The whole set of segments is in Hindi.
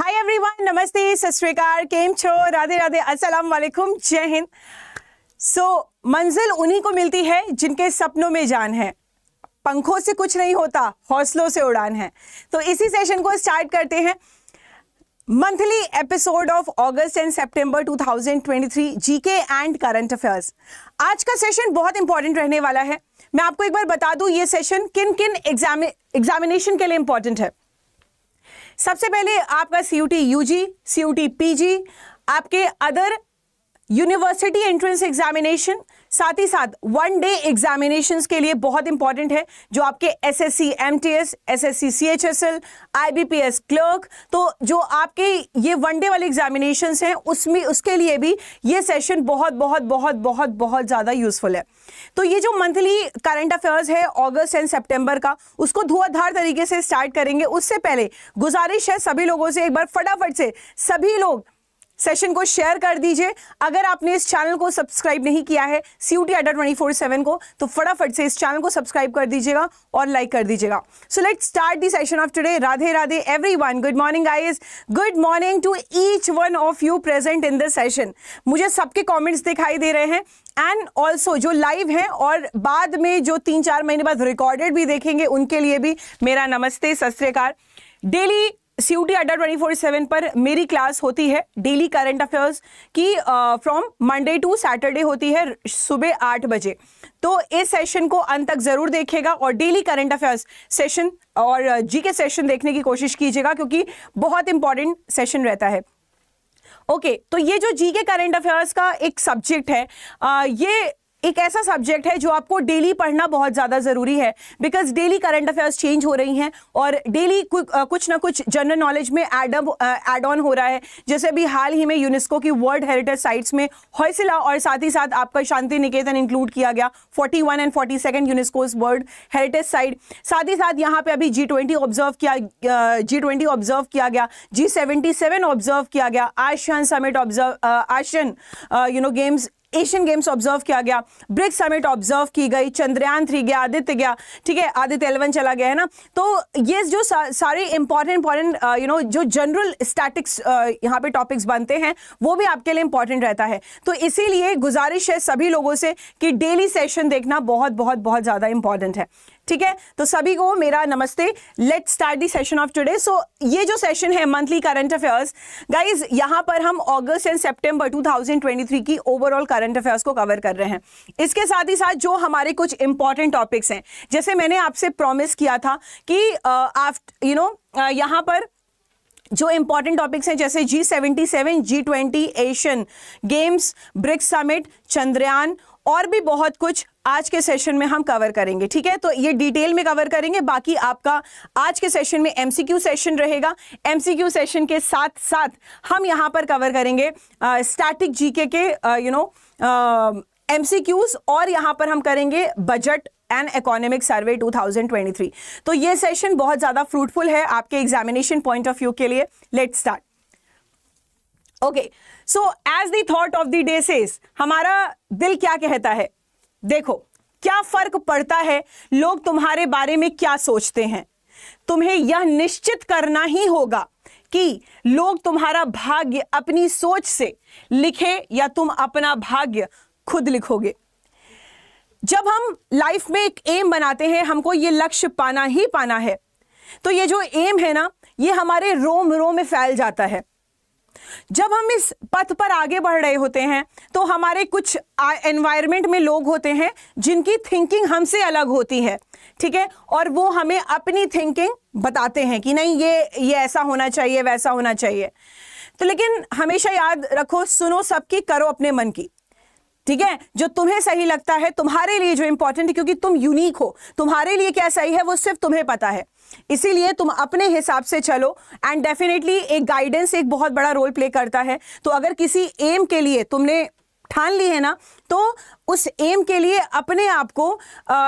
हाय एवरीवन नमस्ते सस्वीकार केम छो राधे राधे अस्सलाम वालेकुम जय हिंद सो मंजिल उन्हीं को मिलती है जिनके सपनों में जान है पंखों से कुछ नहीं होता हौसलों से उड़ान है तो इसी सेशन को स्टार्ट करते हैं मंथली एपिसोड ऑफ अगस्त एंड सितंबर 2023 जीके एंड करंट अफेयर्स आज का सेशन बहुत इंपॉर्टेंट रहने वाला है मैं आपको एक बार बता दूं ये सेशन किन किन एग्जामिनेशन के लिए इंपॉर्टेंट है सबसे पहले आपका C UG U C U T P G आपके अदर यूनिवर्सिटी एंट्रेंस एग्जामिनेशन साथ ही साथ वन डे एग्जामिनेशन के लिए बहुत इंपॉर्टेंट है जो आपके S S S S S S C C C M T H L I B P S clerk तो जो आपके ये वन डे वाले एग्जामिनेशन हैं उसमें उसके लिए भी ये सेशन बहुत बहुत बहुत बहुत बहुत ज़्यादा यूजफुल है तो ये जो मंथली करंट अफेयर्स है अगस्त एंड सेप्टेम्बर का उसको धुआंधार तरीके से स्टार्ट करेंगे उससे पहले गुजारिश है सभी लोगों से एक बार फटाफट से सभी लोग सेशन को शेयर कर दीजिए अगर आपने इस चैनल को सब्सक्राइब नहीं किया है C U T Adda twenty four seven को तो फटाफट से इस चैनल को सब्सक्राइब कर दीजिएगा और लाइक कर दीजिएगा so let start the session of today Radhe Radhe everyone good morning eyes good morning to each one of you present in this session मुझे सबके कॉमेंट्स दिखाई दे रहे हैं एंड ऑल्सो जो लाइव हैं और बाद में जो तीन चार महीने बाद रिकॉर्डेड भी देखेंगे उनके लिए भी मेरा नमस्ते सत daily C U T Adda twenty four seven पर मेरी क्लास होती है डेली करंट अफेयर्स की फ्रॉम मंडे टू सैटरडे होती है सुबह आठ बजे तो इस सेशन को अंत तक ज़रूर देखिएगा और डेली करंट अफेयर्स सेशन और जी के सेशन देखने की कोशिश कीजिएगा क्योंकि बहुत इंपॉर्टेंट सेशन रहता है ओके okay, तो ये जो जी के करंट अफेयर्स का एक सब्जेक्ट है आ, ये एक ऐसा सब्जेक्ट है जो आपको डेली पढ़ना बहुत ज़्यादा ज़रूरी है because daily current affairs change हो रही हैं और डेली कुछ ना कुछ जनरल नॉलेज में एडअप एड ऑन हो रहा है जैसे अभी हाल ही में यूनेस्को की वर्ल्ड हेरिटेज साइट्स में हौसला और साथ ही साथ आपका शांति निकेतन इंक्लूड किया गया 41 and forty second UNESCO's world heritage site साथ ही साथ यहाँ पे अभी जी ट्वेंटी ऑब्जर्व किया जी ट्वेंटी ऑब्जर्व किया गया जी सेवेंटी सेवन ऑब्जर्व किया गया Asian summit observe Asian you know games Asian games observe किया गया ब्रिक्स समिट ऑब्जर्व की गई चंद्रयान थ्री गया आदित्य गया ठीक है आदित्य एलेवन चला गया है ना तो ये जो सा, सारे इंपॉर्टेंट इंपॉर्टेंट यू नो जो जनरल स्टैटिक्स uh, यहाँ पे टॉपिक्स बनते हैं वो भी आपके लिए इंपॉर्टेंट रहता है तो इसीलिए गुजारिश है सभी लोगों से कि डेली सेशन देखना बहुत बहुत बहुत ज़्यादा इंपॉर्टेंट है ठीक है तो सभी को मेरा नमस्ते let start the session of today so ये जो सेशन है मंथली करंट अफेयर्स गाइज यहां पर हम अगस्त एंड सितंबर 2023 की ओवरऑल करंट अफेयर्स को कवर कर रहे हैं इसके साथ ही साथ जो हमारे कुछ इंपॉर्टेंट टॉपिक्स हैं जैसे मैंने आपसे प्रॉमिस किया था कि यू नो यहाँ पर जो इंपॉर्टेंट टॉपिक्स हैं जैसे G seventy seven G twenty Asian games BRICS summit Chandrayaan और भी बहुत कुछ आज के सेशन में हम कवर करेंगे ठीक है तो ये डिटेल में कवर करेंगे बाकी आपका आज के सेशन में एमसीक्यू सेशन रहेगा एमसीक्यू सेशन के साथ साथ हम यहां पर कवर करेंगे स्टैटिक जीके के यू नो एमसीक्यूज और यहां पर हम करेंगे बजट एंड इकोनॉमिक सर्वे 2023 तो ये सेशन बहुत ज़्यादा फ्रूटफुल है आपके एग्जामिनेशन पॉइंट ऑफ व्यू के लिए let start okay so as thought of the day says हमारा दिल क्या कहता है देखो क्या फर्क पड़ता है लोग तुम्हारे बारे में क्या सोचते हैं तुम्हें यह निश्चित करना ही होगा कि लोग तुम्हारा भाग्य अपनी सोच से लिखे या तुम अपना भाग्य खुद लिखोगे जब हम लाइफ में एक एम बनाते हैं हमको ये लक्ष्य पाना ही पाना है तो ये जो एम है ना ये हमारे रोम रोम में फैल जाता है जब हम इस पथ पर आगे बढ़ रहे होते हैं तो हमारे कुछ एनवायरनमेंट में लोग होते हैं जिनकी थिंकिंग हमसे अलग होती है ठीक है और वो हमें अपनी थिंकिंग बताते हैं कि नहीं ये ये ऐसा होना चाहिए वैसा होना चाहिए तो लेकिन हमेशा याद रखो सुनो सबकी करो अपने मन की ठीक है जो तुम्हें सही लगता है तुम्हारे लिए जो इंपॉर्टेंट है क्योंकि तुम यूनिक हो तुम्हारे लिए क्या सही है वो सिर्फ तुम्हें पता है इसीलिए तुम अपने हिसाब से चलो एंड डेफिनेटली एक गाइडेंस एक बहुत बड़ा रोल प्ले करता है तो अगर किसी एम के लिए तुमने ठान ली है ना तो उस एम के लिए अपने आप को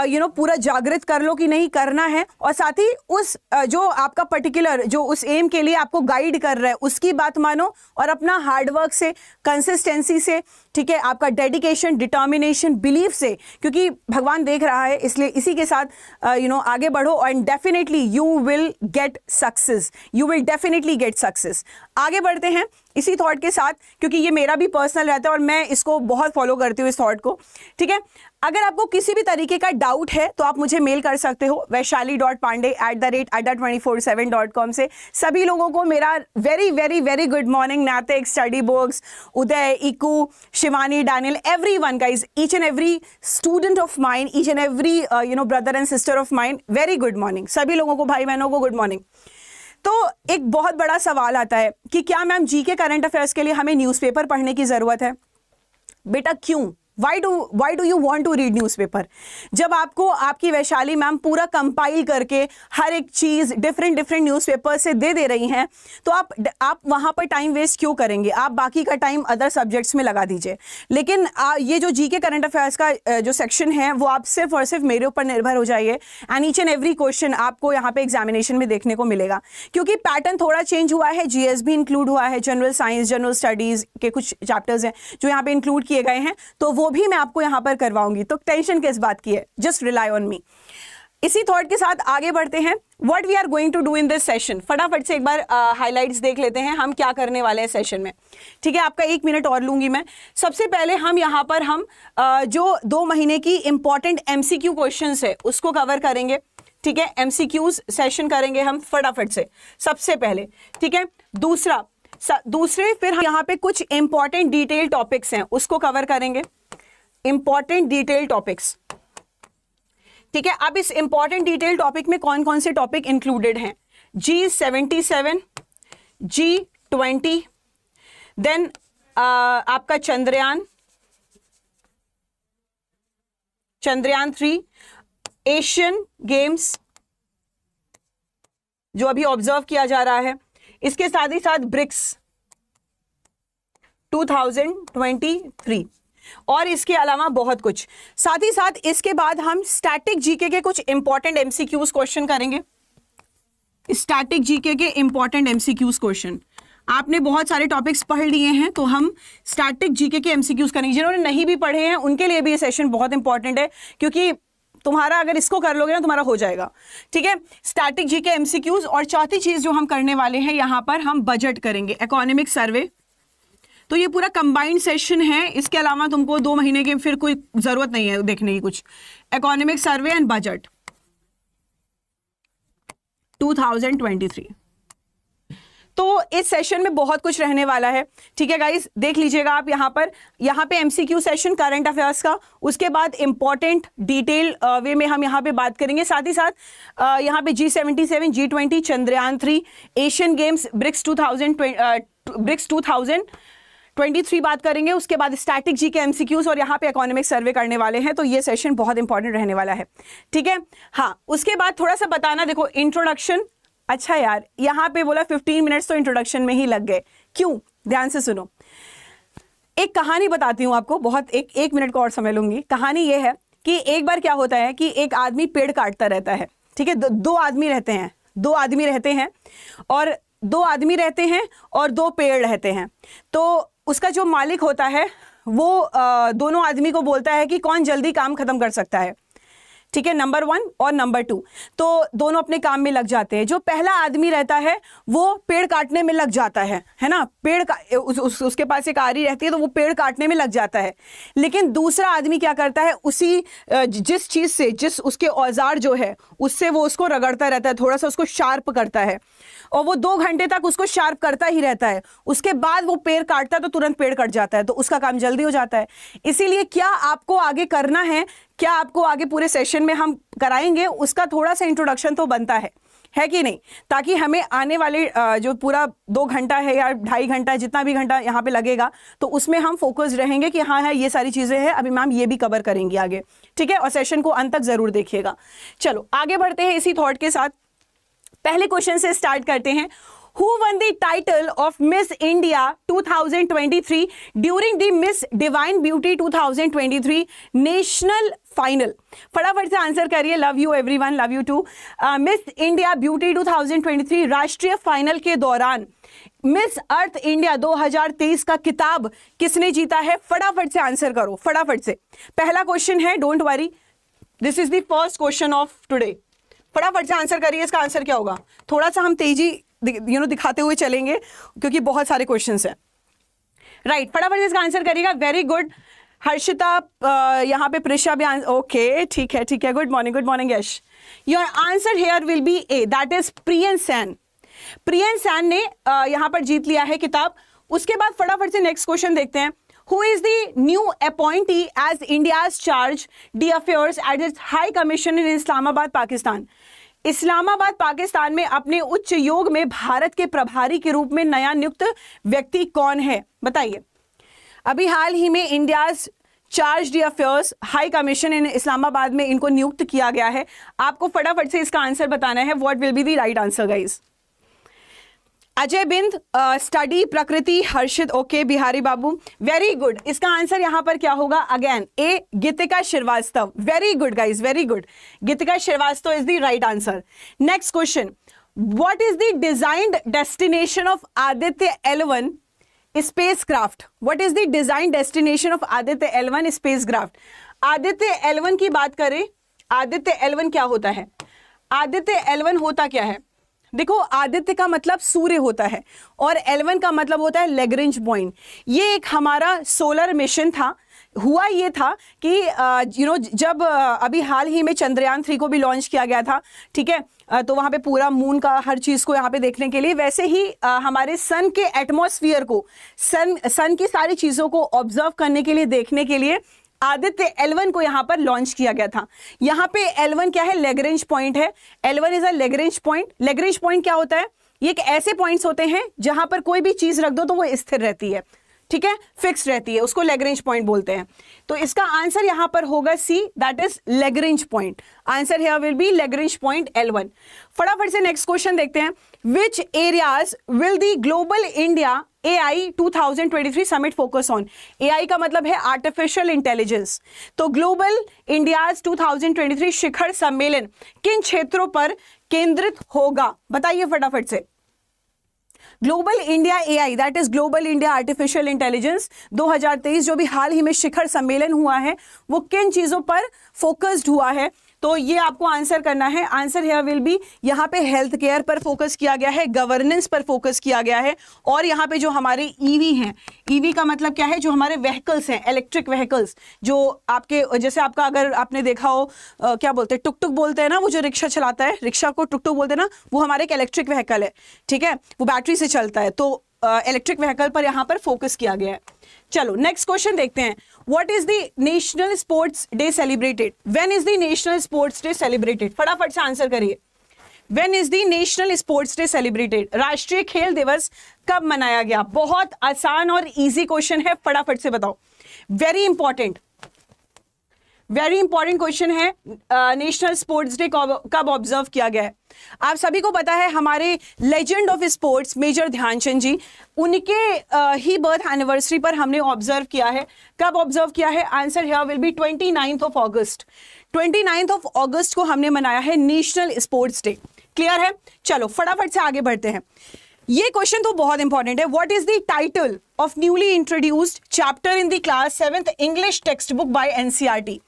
यू नो पूरा जागृत कर लो कि नहीं करना है और साथ ही उस जो आपका पर्टिकुलर जो उस एम के लिए आपको गाइड कर रहा है उसकी बात मानो और अपना हार्डवर्क से कंसिस्टेंसी से ठीक है आपका डेडिकेशन डिटर्मिनेशन बिलीफ से क्योंकि भगवान देख रहा है इसलिए इसी के साथ यू नो आगे बढ़ो and definitely you will get success you will definitely get success आगे बढ़ते हैं इसी थॉट के साथ क्योंकि ये मेरा भी पर्सनल रहता है और मैं इसको बहुत फॉलो करती हूँ इस थॉट को ठीक है अगर आपको किसी भी तरीके का डाउट है तो आप मुझे मेल कर सकते हो Vaishali dot Pandey at the rate Adda twenty four seven dot com से सभी लोगों को मेरा very very very good morning Naitik study books Uday इकू शिवानी डैनियल एवरी वन का is each and every student of mine each and every you know brother and sister of mine very good morning सभी लोगों को भाई बहनों को गुड मॉर्निंग तो एक बहुत बड़ा सवाल आता है कि क्या मैम जी के करंट अफेयर्स के लिए हमें न्यूज़पेपर पढ़ने की ज़रूरत है बेटा क्यों why do why do you want to read newspaper जब आपको आपकी वैशाली मैम पूरा कंपाइल करके हर एक चीज़ डिफरेंट डिफरेंट न्यूज़पेपर से दे दे रही हैं तो आप आप वहाँ पर टाइम वेस्ट क्यों करेंगे आप बाकी का टाइम अदर सब्जेक्ट्स में लगा दीजिए लेकिन आ, ये जो जी के करंट अफेयर्स का जो सेक्शन है वो आप सिर्फ और सिर्फ मेरे ऊपर निर्भर हो जाइए and each and every question आपको यहाँ पे एग्जामिनेशन में देखने को मिलेगा क्योंकि पैटर्न थोड़ा चेंज हुआ है जीएस भी इंक्लूड हुआ है जनरल साइंस जनरल स्टडीज़ के कुछ चैप्टर्स हैं जो यहाँ पे इंक्लूड किए गए हैं तो वो भी मैं आपको यहां पर करवाऊंगी तो टेंशन किस बात की है जस्ट रिलाई ऑन मी इसी थॉट के साथ आगे बढ़ते हैं what we are going to do in this session फटाफट से एक बार हाईलाइट uh, देख लेते हैं हम क्या करने वाले हैं सेशन में ठीक है आपका एक मिनट और लूंगी मैं सबसे पहले हम यहां पर हम uh, जो दो महीने की important M C Q question है उसको कवर करेंगे ठीक है एम सी क्यूज सेशन करेंगे हम फटाफट से सबसे पहले ठीक है दूसरा दूसरे फिर हम यहाँ पे कुछ इंपॉर्टेंट डिटेल टॉपिक्स हैं उसको कवर करेंगे इंपॉर्टेंट डिटेल टॉपिक्स ठीक है अब इस इंपॉर्टेंट डिटेल टॉपिक में कौन कौन से टॉपिक इंक्लूडेड हैं G seventy seven G twenty then आपका Chandrayaan Chandrayaan three Asian games जो अभी ऑब्जर्व किया जा रहा है इसके साथ ही साथ ब्रिक्स 2023 और इसके अलावा बहुत कुछ साथ ही साथ इसके बाद हम स्टैटिक जीके के कुछ इंपॉर्टेंट एमसीक्यूज क्वेश्चन करेंगे स्टैटिक जीके के इंपॉर्टेंट एमसीक्यूज क्वेश्चन आपने बहुत सारे टॉपिक्स पढ़ लिए हैं तो हम स्टैटिक जीके के एमसीक्यूज करेंगे जिन्होंने नहीं भी पढ़े हैं उनके लिए भी ये सेशन बहुत इंपॉर्टेंट है क्योंकि तुम्हारा अगर इसको कर लोगे ना तो तुम्हारा हो जाएगा ठीक है स्टैटिक जीके एमसीक्यूज और चौथी चीज जो हम करने वाले हैं यहां पर हम बजट करेंगे इकोनॉमिक सर्वे तो ये पूरा कंबाइंड सेशन है इसके अलावा तुमको दो महीने की फिर कोई ज़रूरत नहीं है देखने की कुछ इकोनॉमिक सर्वे एंड बजट 2023 तो इस सेशन में बहुत कुछ रहने वाला है ठीक है गाइज देख लीजिएगा आप यहाँ पर यहाँ पे एमसीक्यू सेशन करंट अफेयर्स का उसके बाद इंपॉर्टेंट डिटेल वे में हम यहाँ पे बात करेंगे साथ ही साथ uh, यहाँ पे G seventy seven G twenty Chandrayaan three Asian games BRICS two thousand BRICS two thousand 23 बात करेंगे उसके बाद स्टैटिक जी के एमसीक्यूज और यहाँ पे इकोनॉमिक सर्वे करने वाले हैं तो ये सेशन बहुत इंपॉर्टेंट रहने वाला है ठीक है हाँ उसके बाद थोड़ा सा बताना देखो इंट्रोडक्शन अच्छा यार यहाँ पे बोला 15 मिनट्स तो इंट्रोडक्शन में ही लग गए क्यों ध्यान से सुनो एक कहानी बताती हूँ आपको बहुत एक एक मिनट का और समय लूंगी कहानी ये है कि एक बार क्या होता है कि एक आदमी पेड़ काटता रहता है ठीक है दो आदमी रहते हैं दो आदमी रहते हैं और दो आदमी रहते हैं और दो पेड़ रहते हैं तो उसका जो मालिक होता है वो दोनों आदमी को बोलता है कि कौन जल्दी काम ख़त्म कर सकता है ठीक है नंबर वन और नंबर टू तो दोनों अपने काम में लग जाते हैं जो पहला आदमी रहता है वो पेड़ काटने में लग जाता है है ना पेड़ का उस, उस, उसके पास एक आरी रहती है तो वो पेड़ काटने में लग जाता है लेकिन दूसरा आदमी क्या करता है उसी जिस चीज़ से जिस उसके औजार जो है उससे वो उसको रगड़ता रहता है थोड़ा सा उसको शार्प करता है और वो दो घंटे तक उसको शार्प करता ही रहता है उसके बाद वो पेड़ काटता है तो तुरंत पेड़ कट जाता है तो उसका काम जल्दी हो जाता है इसीलिए क्या आपको आगे करना है क्या आपको आगे पूरे सेशन में हम कराएंगे उसका थोड़ा सा इंट्रोडक्शन तो बनता है है कि नहीं ताकि हमें आने वाले जो पूरा दो घंटा है या ढाई घंटा जितना भी घंटा यहाँ पे लगेगा तो उसमें हम फोकस रहेंगे कि हाँ है हाँ, ये सारी चीज़ें हैं अभी मैम ये भी कवर करेंगी आगे ठीक है और सेशन को अंत तक ज़रूर देखिएगा चलो आगे बढ़ते हैं इसी थॉट के साथ पहले क्वेश्चन से स्टार्ट करते हैं who won the title of Miss India 2023 during the Miss Divine Beauty 2023 national final? फटाफट से आंसर करिए love you everyone love you too Miss India beauty 2023 राष्ट्रीय फाइनल के दौरान मिस अर्थ इंडिया 2023 का किताब किसने जीता है फटाफट से आंसर करो फटाफट से पहला क्वेश्चन है don't worry this is the first question of today फटाफट से आंसर करिए इसका आंसर क्या होगा थोड़ा सा हम तेजी यू नो दिखाते हुए चलेंगे क्योंकि बहुत सारे क्वेश्चन हैं राइट फटाफट इसका आंसर करिएगा वेरी गुड हर्षिता यहाँ पे प्रिशा भी ओके ठीक है ठीक है good morning good morning Yash your answer here will be A that is Priyan Sain Priyan Sain ने यहाँ पर जीत लिया है किताब उसके बाद फटाफट से नेक्स्ट क्वेश्चन देखते हैं who is the new appointee as India's charge d'affaires at is high commission in Islamabad Pakistan Islamabad Pakistan में अपने उच्च योग में भारत के प्रभारी के रूप में नया नियुक्त व्यक्ति कौन है बताइए अभी हाल ही में India charge d'affaires high commission in Islamabad में इनको नियुक्त किया गया है आपको फटाफट से इसका आंसर बताना है what will be the right answer guys Ajay Bind study Prakriti Harshit okay Bihari Babu very good इसका आंसर यहां पर क्या होगा again A Geetika Srivastava very good guys very good Geetika Srivastava is the right answer next question is the designed destination of Aditya L one spacecraft what is the design destination of Aditya L one spacecraft Aditya L one की बात करें आदित्य एलवन क्या होता है आदित्य एलवन होता क्या है देखो आदित्य का मतलब सूर्य होता है और एलेवन का मतलब होता है लेगरेंज पॉइंट ये एक हमारा सोलर मिशन था हुआ ये था कि यू नो जब अभी हाल ही में चंद्रयान थ्री को भी लॉन्च किया गया था ठीक है तो वहाँ पे पूरा मून का हर चीज़ को यहाँ पे देखने के लिए वैसे ही हमारे सन के एटमॉस्फेयर को सन सन की सारी चीज़ों को ऑब्जर्व करने के लिए देखने के लिए आदित्य एलवन को यहां पर लॉन्च किया गया था यहां पे एलवन क्या है लेगरेंज पॉइंट है L one is Lagrange point Lagrange point क्या होता है ये ऐसे पॉइंट्स होते हैं जहां पर कोई भी चीज रख दो तो वो स्थिर रहती है ठीक है फिक्स रहती है उसको लेगरेंज पॉइंट बोलते हैं तो इसका आंसर यहां पर होगा C that is Lagrange point answer here will be Lagrange point L one फटाफट से नेक्स्ट क्वेश्चन देखते हैं which areas will the global India A I two thousand twenty three summit focus on A I का मतलब है आर्टिफिशियल इंटेलिजेंस तो global India two thousand twenty three शिखर सम्मेलन किन क्षेत्रों पर केंद्रित होगा बताइए फटाफट से global India A I that is global India artificial intelligence 2023 जो भी हाल ही में शिखर सम्मेलन हुआ है वो किन चीज़ों पर फोकस्ड हुआ है तो ये आपको आंसर करना है आंसर हेयर विल बी यहाँ पे हेल्थ केयर पर फोकस किया गया है गवर्नेंस पर फोकस किया गया है और यहाँ पे जो हमारे ईवी e हैं ईवी e का मतलब क्या है जो हमारे व्हीकल्स हैं इलेक्ट्रिक व्हीकल्स जो आपके जैसे आपका अगर आपने देखा हो आ, क्या बोलते हैं टुक टुक बोलते हैं ना वो जो रिक्शा चलाता है रिक्शा को टुक टुक बोलते हैं ना वो हमारे एक इलेक्ट्रिक व्हीकल है ठीक है वो बैटरी से चलता है तो इलेक्ट्रिक व्हीकल पर यहाँ पर फोकस किया गया है चलो नेक्स्ट क्वेश्चन देखते हैं what is the national sports day celebrated when is the national sports day celebrated फटाफट से आंसर करिए when is the national sports day celebrated राष्ट्रीय खेल दिवस कब मनाया गया बहुत आसान और इजी क्वेश्चन है फटाफट से बताओ very important very important question है नेशनल स्पोर्ट्स डे कब ऑब्जर्व किया गया है आप सभी को पता है हमारे legend of sports major Dhyanchand ji उनके uh, ही बर्थ एनिवर्सरी पर हमने ऑब्जर्व किया है कब ऑब्जर्व किया है answer here will be twenty ninth of August twenty ninth of August को हमने मनाया है नेशनल स्पोर्ट्स डे क्लियर है चलो फटाफट से आगे बढ़ते हैं ये क्वेश्चन तो बहुत इंपॉर्टेंट है what is the title of newly introduced chapter in the class seventh English textbook by NCERT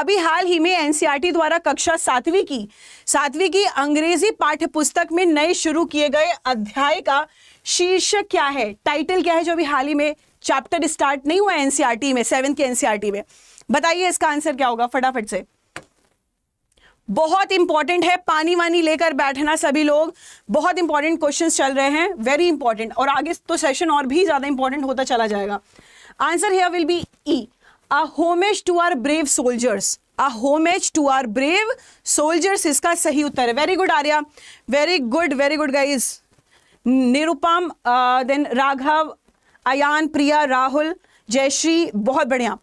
अभी हाल ही में एनसीईआरटी द्वारा कक्षा सातवीं की सातवीं की अंग्रेजी पाठ्य पुस्तक में नए शुरू किए गए अध्याय का शीर्षक क्या है टाइटल क्या है जो अभी हाल ही में चैप्टर स्टार्ट नहीं हुआ एनसीआरटी में सेवेंथ के एनसीआरटी में बताइए इसका आंसर क्या होगा फटाफट से बहुत इंपॉर्टेंट है पानी वानी लेकर बैठना सभी लोग बहुत इंपॉर्टेंट क्वेश्चन चल रहे हैं वेरी इंपॉर्टेंट और आगे तो सेशन और भी ज्यादा इंपॉर्टेंट होता चला जाएगा answer here will be E a homage to our brave soldiers a homage to our brave soldiers इसका सही उत्तर है very good Arya very good very good guys Nirupam then Raghav Ayan Priya Rahul Jayshree बहुत बढ़िया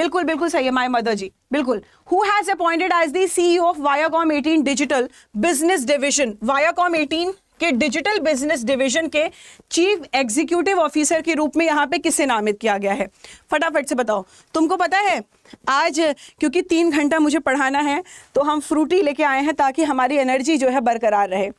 बिल्कुल बिल्कुल सही है माई मदर जी बिल्कुल who has appointed as the CEO of Viacom 18 digital business division Viacom 18 के डिजिटल बिजनेस डिवीजन के चीफ एग्जीक्यूटिव ऑफिसर के रूप में यहाँ पे किसे नामित किया गया है फटाफट से बताओ तुमको पता है आज क्योंकि तीन घंटा मुझे पढ़ाना है तो हम फ्रूटी लेके आए हैं ताकि हमारी एनर्जी जो है बरकरार रहे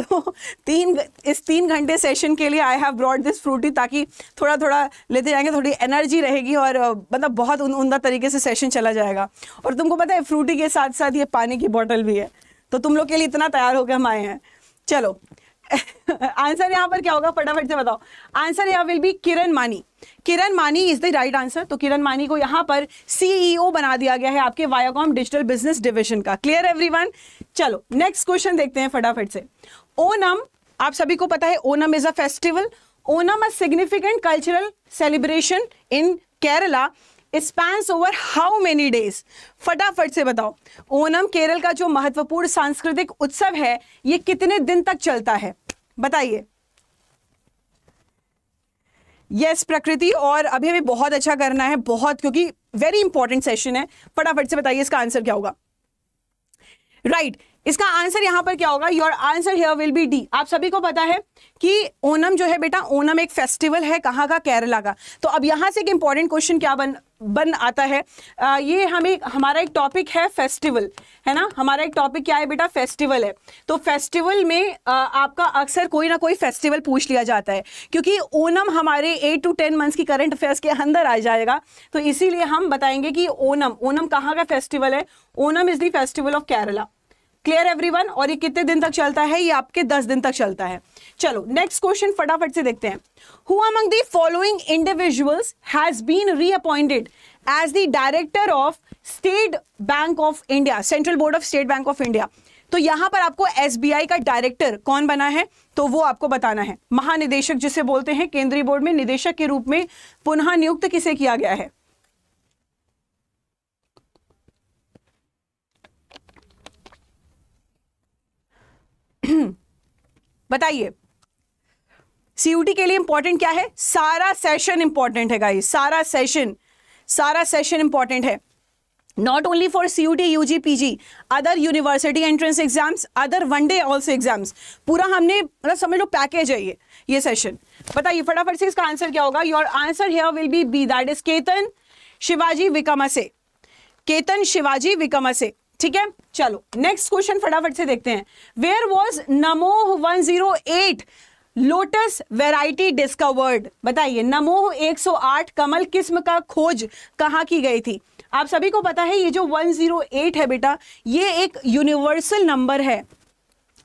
तो तीन इस तीन घंटे सेशन के लिए I have brought this Frooti ताकि थोड़ा थोड़ा लेते जाएंगे थोड़ी एनर्जी रहेगी और मतलब बहुत उमदा तरीके से सेशन चला जाएगा और तुमको पता है फ्रूटी के साथ साथ ये पानी की बॉटल भी है तो तुम लोग के लिए इतना तैयार होकर हम आए हैं चलो आंसर यहाँ पर क्या होगा फटाफट से बताओ आंसर यहाँ विल बी किरण मानी किरण मानी इज द राइट आंसर तो किरण मानी को यहाँ पर सीईओ e बना दिया गया है आपके वायाकॉम डिजिटल बिजनेस डिविजन का क्लियर एवरीवन चलो नेक्स्ट क्वेश्चन देखते हैं फटाफट से ओनम आप सभी को पता है Onam is a festival Onam a significant cultural celebration in Kerala spans over how many days फटाफट से बताओ ओनम केरल का जो महत्वपूर्ण सांस्कृतिक उत्सव है ये कितने दिन तक चलता है बताइए यस yes, प्रकृति और अभी हमें बहुत अच्छा करना है बहुत क्योंकि वेरी इंपॉर्टेंट सेशन है फटाफट से बताइए इसका आंसर क्या होगा राइट right. इसका आंसर यहाँ पर क्या होगा your answer here will be D आप सभी को पता है कि ओनम जो है बेटा ओनम एक फेस्टिवल है कहाँ का केरला का तो अब यहाँ से एक इम्पॉर्टेंट क्वेश्चन क्या बन बन आता है आ, ये हमें हमारा एक टॉपिक है फेस्टिवल है ना हमारा एक टॉपिक क्या है बेटा फेस्टिवल है तो फेस्टिवल में आ, आपका अक्सर कोई ना कोई फेस्टिवल पूछ लिया जाता है क्योंकि ओनम हमारे एट टू टेन मंथ्स की करंट अफेयर्स के अंदर आ जाएगा तो इसीलिए हम बताएंगे कि ओनम ओनम कहाँ का फेस्टिवल है Onam is the festival of Kerala clear everyone और ये कितने दिन तक चलता है ये आपके दस दिन तक चलता है चलो नेक्स्ट क्वेश्चन फटाफट से देखते हैं who among the following individuals has been reappointed as the director of state bank of India central board of state bank of India तो यहां पर आपको एसबीआई का डायरेक्टर कौन बना है तो वो आपको बताना है महानिदेशक जिसे बोलते हैं केंद्रीय बोर्ड में निदेशक के रूप में पुनः नियुक्त किसे किया गया है बताइए सीयूटी के लिए इंपॉर्टेंट क्या है सारा सेशन इंपॉर्टेंट है गाइस सारा सेशन सारा सेशन इंपॉर्टेंट है not only for CUT, P G other university entrance exams other one day also exams पूरा हमने मतलब समझ लो पैकेज है ये ये सेशन बताइए फटाफट से इसका आंसर क्या होगा your answer here will be B that is Ketan Shivaji Vikamse Ketan Shivaji Vikamse ठीक है चलो नेक्स्ट क्वेश्चन फटाफट से देखते हैं where was Namoh 108 lotus variety discovered बताइए नमोह 108 कमल किस्म का खोज कहाँ की गई थी आप सभी को पता है ये जो 108 है बेटा ये एक यूनिवर्सल नंबर है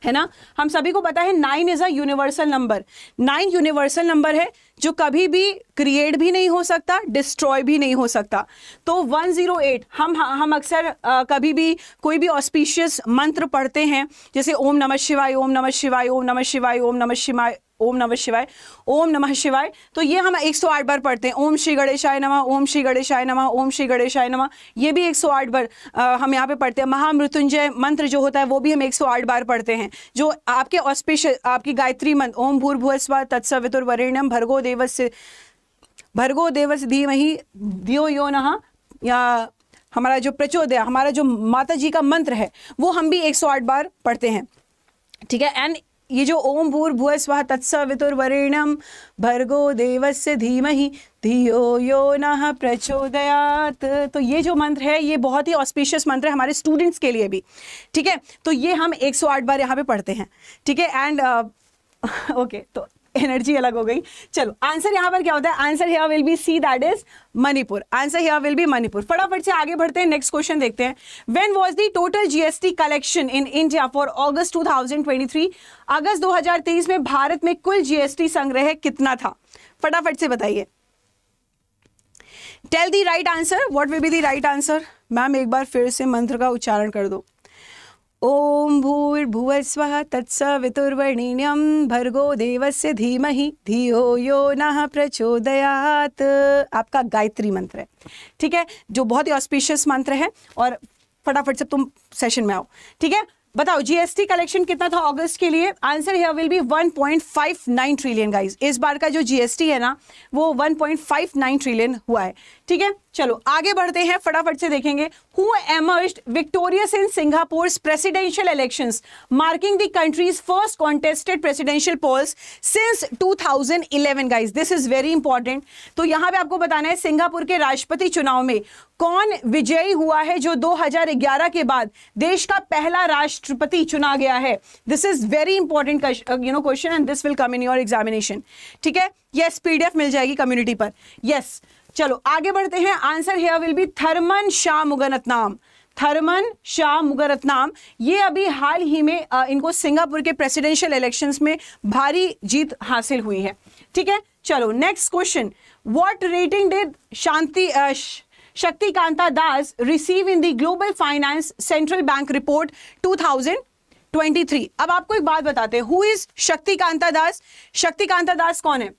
है ना हम सभी को पता है nine is a universal number nine universal number है जो कभी भी क्रिएट भी नहीं हो सकता डिस्ट्रॉय भी नहीं हो सकता तो 108 हम हम अक्सर कभी भी कोई भी ऑस्पिशियस मंत्र पढ़ते हैं जैसे ओम नमः शिवाय ओम नमः शिवाय ओम नमः शिवाय ओम नमः शिवाय ओम नमः शिवाय ओम नमः शिवाय तो ये हम 108 बार पढ़ते हैं ओम श्री गणेशाय नमः ओम श्री गणेशाय नमः ओम श्री गणेशाय नमः ये भी 108 बार आ, हम यहाँ पे पढ़ते हैं महामृत्युंजय मंत्र जो होता है वो भी हम 108 बार पढ़ते हैं जो आपके ऑस्पिश आपकी गायत्री मंत्र ओम भूर्भुवस्वा तत्सवितुर्वरेण्यम भर्गो देवस्य भर्गो देवस्य धीमहि दियो यो नहा या हमारा जो प्रचोदय हमारा जो माता जी का मंत्र है वो हम भी 108 बार पढ़ते हैं ठीक है एंड ये जो ओम भूर्भुव स्व तत्सवितुर्वरेण्यम भर्गो देवस्य धीमहि धियो यो न प्रचोदयात तो ये जो मंत्र है ये बहुत ही ऑस्पिशियस मंत्र है हमारे स्टूडेंट्स के लिए भी ठीक है तो ये हम 108 बार यहाँ पे पढ़ते हैं ठीक है एंड ओके uh, तो एनर्जी अलग हो गई चलो आंसर यहाँ पर क्या होता है answer here will be C that is Manipur answer here will be Manipur फटाफट से आगे बढ़ते हैं नेक्स्ट क्वेश्चन देखते हैं when was the total GST collection in India for August two अगस्त दो में भारत में कुल जीएसटी संग्रह कितना था फटाफट से बताइए tell the right answer what will be the right answer ma'am एक बार फिर से मंत्र का उच्चारण कर दो ओम भूर्भुवस्व तत्सवितुर्वरेण्यं भर्गो देवस्य धीमहि धियो यो न प्रचोदयात आपका गायत्री मंत्र है ठीक है जो बहुत ही ऑस्पिशियस मंत्र है और फटाफट से तुम सेशन में आओ ठीक है बताओ जीएसटी कलेक्शन कितना था अगस्त के लिए answer here will be 1.59 trillion guys इस बार का जो जीएसटी है ना वो 1.59 ट्रिलियन हुआ है ठीक है चलो आगे बढ़ते हैं फटाफट से देखेंगे who emerged victorious in Singapore presidential election marking the country's first contested presidential polls since 2011 guys this is very important तो यहां पे आपको बताना है सिंगापुर के राष्ट्रपति चुनाव में कौन विजयी हुआ है जो 2011 के बाद देश का पहला राष्ट्रपति चुना गया है this is very important you know question and this will come in your examination ठीक है यस पीडीएफ मिल जाएगी कम्युनिटी पर यस yes. चलो आगे बढ़ते हैं answer here will be Tharman Shanmugaratnam Tharman Shanmugaratnam ये अभी हाल ही में आ, इनको सिंगापुर के प्रेसिडेंशियल इलेक्शंस में भारी जीत हासिल हुई है ठीक है चलो next question what rating did Shanti Shaktikanta Das receive in the global finance central bank report 2023 अब आपको एक बात बताते हैं हु इज शक्तिकांता दास शक्तिकांता दास कौन है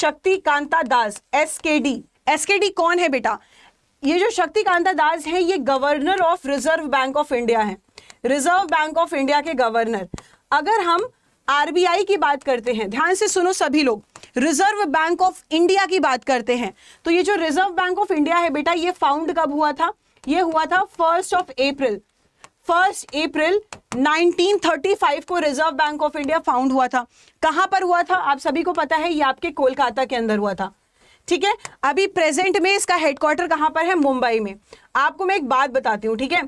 Shaktikanta Das S K D SKD कौन है बेटा ये जो शक्तिकांता दास है ये governor of reserve bank of India है रिजर्व बैंक ऑफ इंडिया के गवर्नर अगर हम आरबीआई की बात करते हैं ध्यान से सुनो सभी लोग रिजर्व बैंक ऑफ इंडिया की बात करते हैं तो ये जो रिजर्व बैंक ऑफ इंडिया है बेटा ये फाउंड कब हुआ था ये हुआ था first of April first April 1935 को reserve bank of India found हुआ था कहां पर हुआ था आप सभी को पता है ये आपके कोलकाता के अंदर हुआ था ठीक है अभी प्रेजेंट में इसका हेडक्वार्टर कहाँ पर है मुंबई में आपको मैं एक बात बताती हूँ ठीक है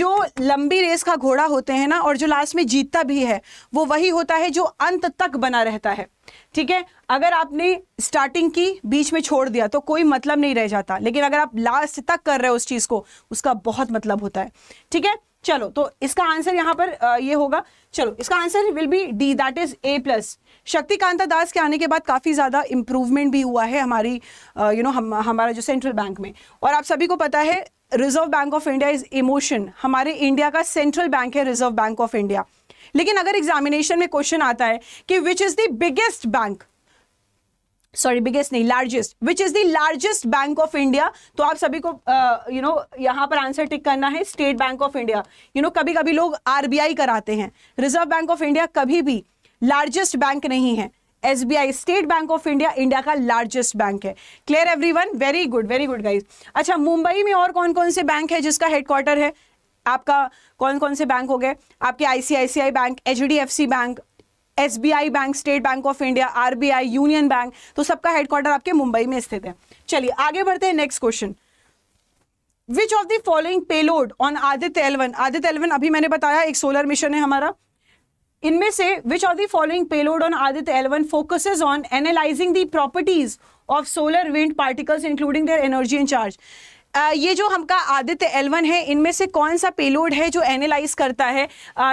जो लंबी रेस का घोड़ा होते हैं ना और जो लास्ट में जीतता भी है वो वही होता है जो अंत तक बना रहता है ठीक है अगर आपने स्टार्टिंग की बीच में छोड़ दिया तो कोई मतलब नहीं रह जाता लेकिन अगर आप लास्ट तक कर रहे हो उस चीज़ को उसका बहुत मतलब होता है ठीक है चलो तो इसका आंसर यहाँ पर ये यह होगा चलो इसका answer will be D that is A plus Shaktikanta Das के आने के बाद काफ़ी ज़्यादा इम्प्रूवमेंट भी हुआ है हमारी यू नो हम हमारा जो सेंट्रल बैंक में और आप सभी को पता है reserve bank of India is emotion हमारे इंडिया का सेंट्रल बैंक है रिजर्व बैंक ऑफ इंडिया लेकिन अगर एग्जामिनेशन में क्वेश्चन आता है कि which is the biggest bank sorry biggest नहीं largest which is the largest bank of India तो आप सभी को यू नो यहाँ पर आंसर टिक करना है state bank of India you know कभी कभी लोग आरबीआई कराते हैं रिजर्व बैंक ऑफ इंडिया कभी भी लार्जेस्ट बैंक नहीं है S B I state bank of India India का लार्जेस्ट बैंक है clear everyone very good very good guys अच्छा मुंबई में और कौन कौन से बैंक है जिसका हेडक्वार्टर है आपका कौन कौन से बैंक हो गए आपके ICICI bank H D F C bank S B I bank state bank of India R B I union bank तो सबका हेडक्वार्टर आपके मुंबई में स्थित है चलिए आगे बढ़ते हैं next question which of the following payload on Aditya L one Aditya L one अभी मैंने बताया एक सोलर मिशन है हमारा इनमें से which are the following payload on Aditya L one focuses on analysing the properties of solar wind particles including their energy and charge ये जो हमका आदित्य एलवन है इनमें से कौन सा पेलोड है जो एनालाइज करता है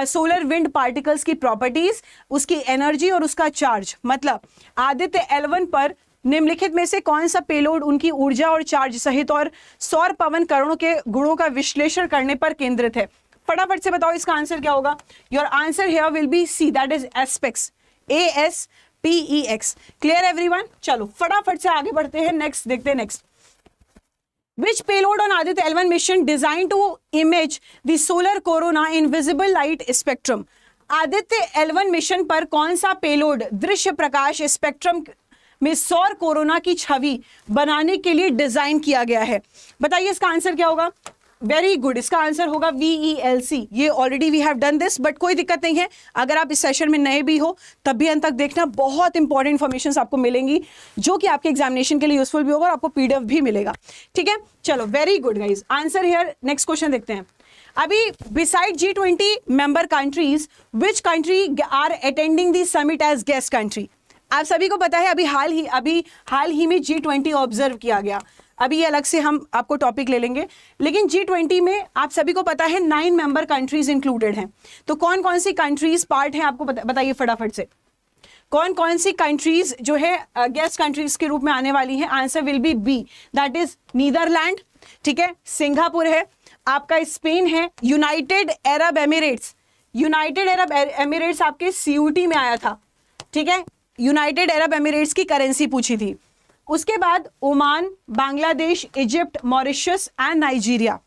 सोलर विंड पार्टिकल्स की प्रॉपर्टीज उसकी एनर्जी और उसका चार्ज मतलब आदित्य एलवन पर निम्नलिखित में से कौन सा पेलोड उनकी ऊर्जा और चार्ज सहित और सौर पवन करणों के गुणों का विश्लेषण करने पर केंद्रित है फटाफट से बताओ इसका आंसर क्या होगा your answer here will be C that is ASPEX A S P E X clear everyone चलो फटाफट से आगे बढ़ते हैं नेक्स्ट देखते हैं next Which payload on Aditya L1 mission designed to image the solar corona in visible light spectrum? Aditya L1 mission पर कौन सा payload दृश्य प्रकाश spectrum में सौर corona की छवि बनाने के लिए design किया गया है बताइए इसका answer क्या होगा वेरी गुड इसका आंसर होगा वी ई एल सी ये already we have done this but कोई दिक्कत नहीं है अगर आप इस सेशन में नए भी हो तब भी अंत तक देखना बहुत इंपॉर्टेंट इन्फॉर्मेशन आपको मिलेंगी जो कि आपके एग्जामिनेशन के लिए यूजफुल भी होगा और आपको पीडीएफ भी मिलेगा ठीक है चलो very good guys answer here next question देखते हैं अभी beside G twenty member countries which country are attending the summit as guest country आप सभी को पता है अभी हाल ही अभी हाल ही में जी ट्वेंटी ऑब्जर्व किया गया अभी ये अलग से हम आपको टॉपिक ले लेंगे लेकिन जी ट्वेंटी में आप सभी को पता है नाइन मेंबर कंट्रीज इंक्लूडेड हैं तो कौन कौन सी कंट्रीज पार्ट हैं आपको बताइए फटाफट से कौन कौन सी कंट्रीज जो है गेस्ट कंट्रीज के रूप में आने वाली हैं answer will be B that is Netherland ठीक है सिंगापुर है आपका स्पेन है United Arab Emirates United Arab Emirates आपके सीयूटी में आया था ठीक है यूनाइटेड अरब एमिरेट्स की करेंसी पूछी थी उसके बाद Oman Bangladesh Egypt Mauritius and Nigeria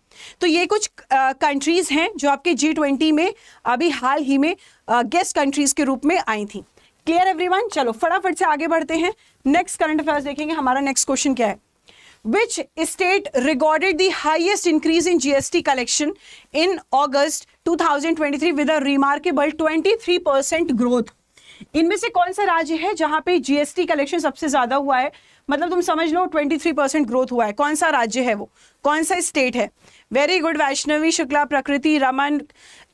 तो ये कुछ कंट्रीज़ हैं जो आपके जी ट्वेंटी में अभी हाल ही में गेस्ट कंट्रीज़ के रूप में आई थी क्लियर एवरीवन चलो फटाफट से आगे बढ़ते हैं नेक्स्ट करंट अफेयर्स देखेंगे हमारा नेक्स्ट क्वेश्चन क्या है in G S T collection in August two thousand twenty three 2023 remarkable twenty three percent growth इनमें से कौन सा राज्य है जहां पे जीएसटी कलेक्शन सबसे ज्यादा हुआ है मतलब तुम समझ लो 23 परसेंट ग्रोथ हुआ है कौन सा राज्य है वो कौन सा स्टेट है very good Vaishnavi Shukla Prakriti Raman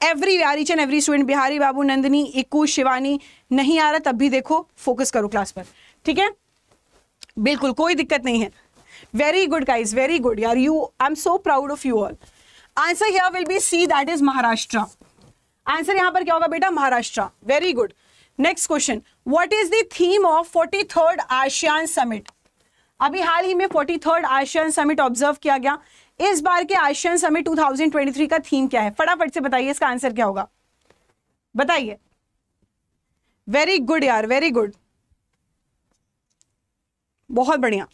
every R and every student Bihari Babu Nandini Ikku Shivani नहीं आ रहा तब भी देखो फोकस करो क्लास पर ठीक है बिल्कुल कोई दिक्कत नहीं है very good guys very good यार you I am so proud of you all answer here will be C that is Maharashtra answer यहां पर क्या होगा बेटा Maharashtra very good next question what is the theme of forty third ASEAN summit अभी हाल ही में forty third ASEAN summit observe किया गया इस बार के आशियान समिट 2023 का थीम क्या है फटाफट से बताइए इसका आंसर क्या होगा बताइए वेरी गुड यार वेरी गुड बहुत बढ़िया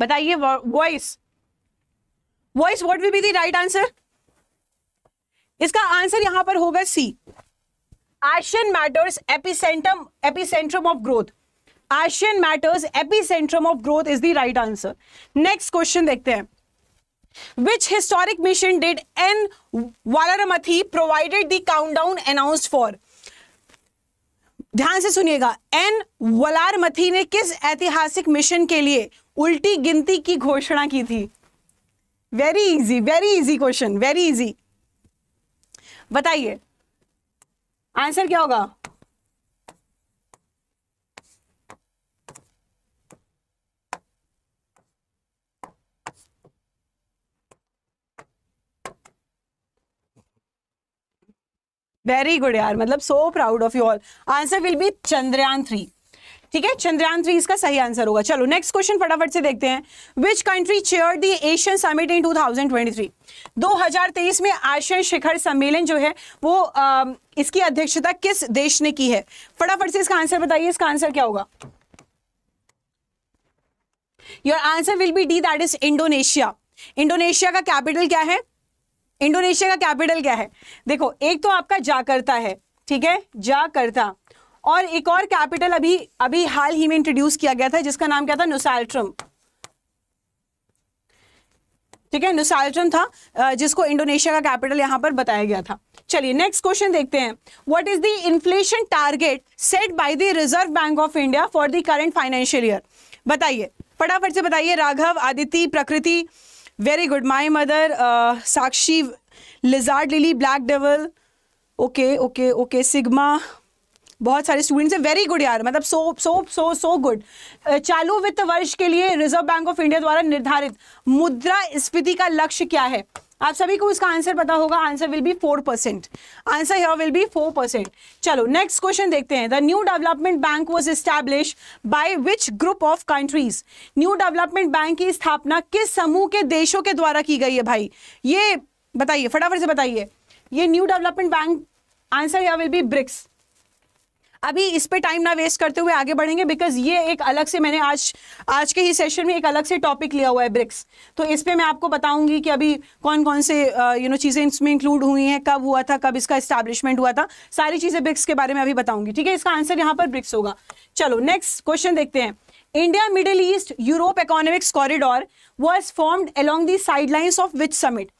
बताइए voice voice what will be the right answer इसका आंसर यहां पर होगा C ASEAN matters epicentrum epicentrum of growth ASEAN matters epicentrum of growth is the right answer next question देखते हैं Which historic mission did N. Wallaramathi provided the countdown announced for? ध्यान से सुनिएगा एन वलारमथी ने किस ऐतिहासिक मिशन के लिए उल्टी गिनती की घोषणा की थी very easy very easy question very easy बताइए आंसर क्या होगा वेरी गुड यार मतलब so proud of you all answer will be Chandrayaan three ठीक है चंद्रयान थ्री इसका सही आंसर होगा चलो नेक्स्ट क्वेश्चन फटाफट से देखते हैं which country chair the ASEAN summit in 2023 2023 में आशियन शिखर सम्मेलन जो है वो आ, इसकी अध्यक्षता किस देश ने की है फटाफट से इसका आंसर बताइए इसका आंसर क्या होगा your answer will be D that is Indonesia Indonesia का कैपिटल क्या है इंडोनेशिया का कैपिटल क्या है देखो एक तो आपका जाकर्ता है ठीक है जाकर्ता और एक और कैपिटल अभी अभी हाल ही में इंट्रोड्यूस किया गया था जिसका नाम क्या था नुसाल्ट्रम ठीक है नुसाल्ट्रम था जिसको इंडोनेशिया का कैपिटल यहां पर बताया गया था चलिए नेक्स्ट क्वेश्चन देखते हैं what is the inflation target set by the reserve bank of India for the current financial year बताइए फटाफट से बताइए Raghav Aditya Prakriti very good my mother Sakshi lizard lily black devil okay okay okay sigma बहुत सारे स्टूडेंट्स हैं वेरी गुड यार मतलब सो सो सो सो गुड चालू वित्त वर्ष के लिए रिजर्व बैंक ऑफ इंडिया द्वारा निर्धारित मुद्रा स्फीति का लक्ष्य क्या है आप सभी को इसका आंसर पता होगा answer will be four percent answer here will be four percent चलो नेक्स्ट क्वेश्चन देखते हैं the new development bank was established by which group of countries new development bank की स्थापना किस समूह के देशों के द्वारा की गई है भाई ये बताइए फटाफट से बताइए ये new development bank answer here will be BRICS अभी इस पे टाइम ना वेस्ट करते हुए आगे बढ़ेंगे बिकॉज ये एक अलग से मैंने आज आज के ही सेशन में एक अलग से टॉपिक लिया हुआ है ब्रिक्स तो इस पर मैं आपको बताऊंगी कि अभी कौन कौन से यू नो चीज़ें इसमें इंक्लूड हुई हैं कब हुआ था कब इसका इस्टेब्लिशमेंट हुआ था सारी चीज़ें ब्रिक्स के बारे में अभी बताऊंगी ठीक है इसका आंसर यहाँ पर ब्रिक्स होगा चलो नेक्स्ट क्वेश्चन देखते हैं India middle east Europe economics corridor was formed along the sidelines of which summit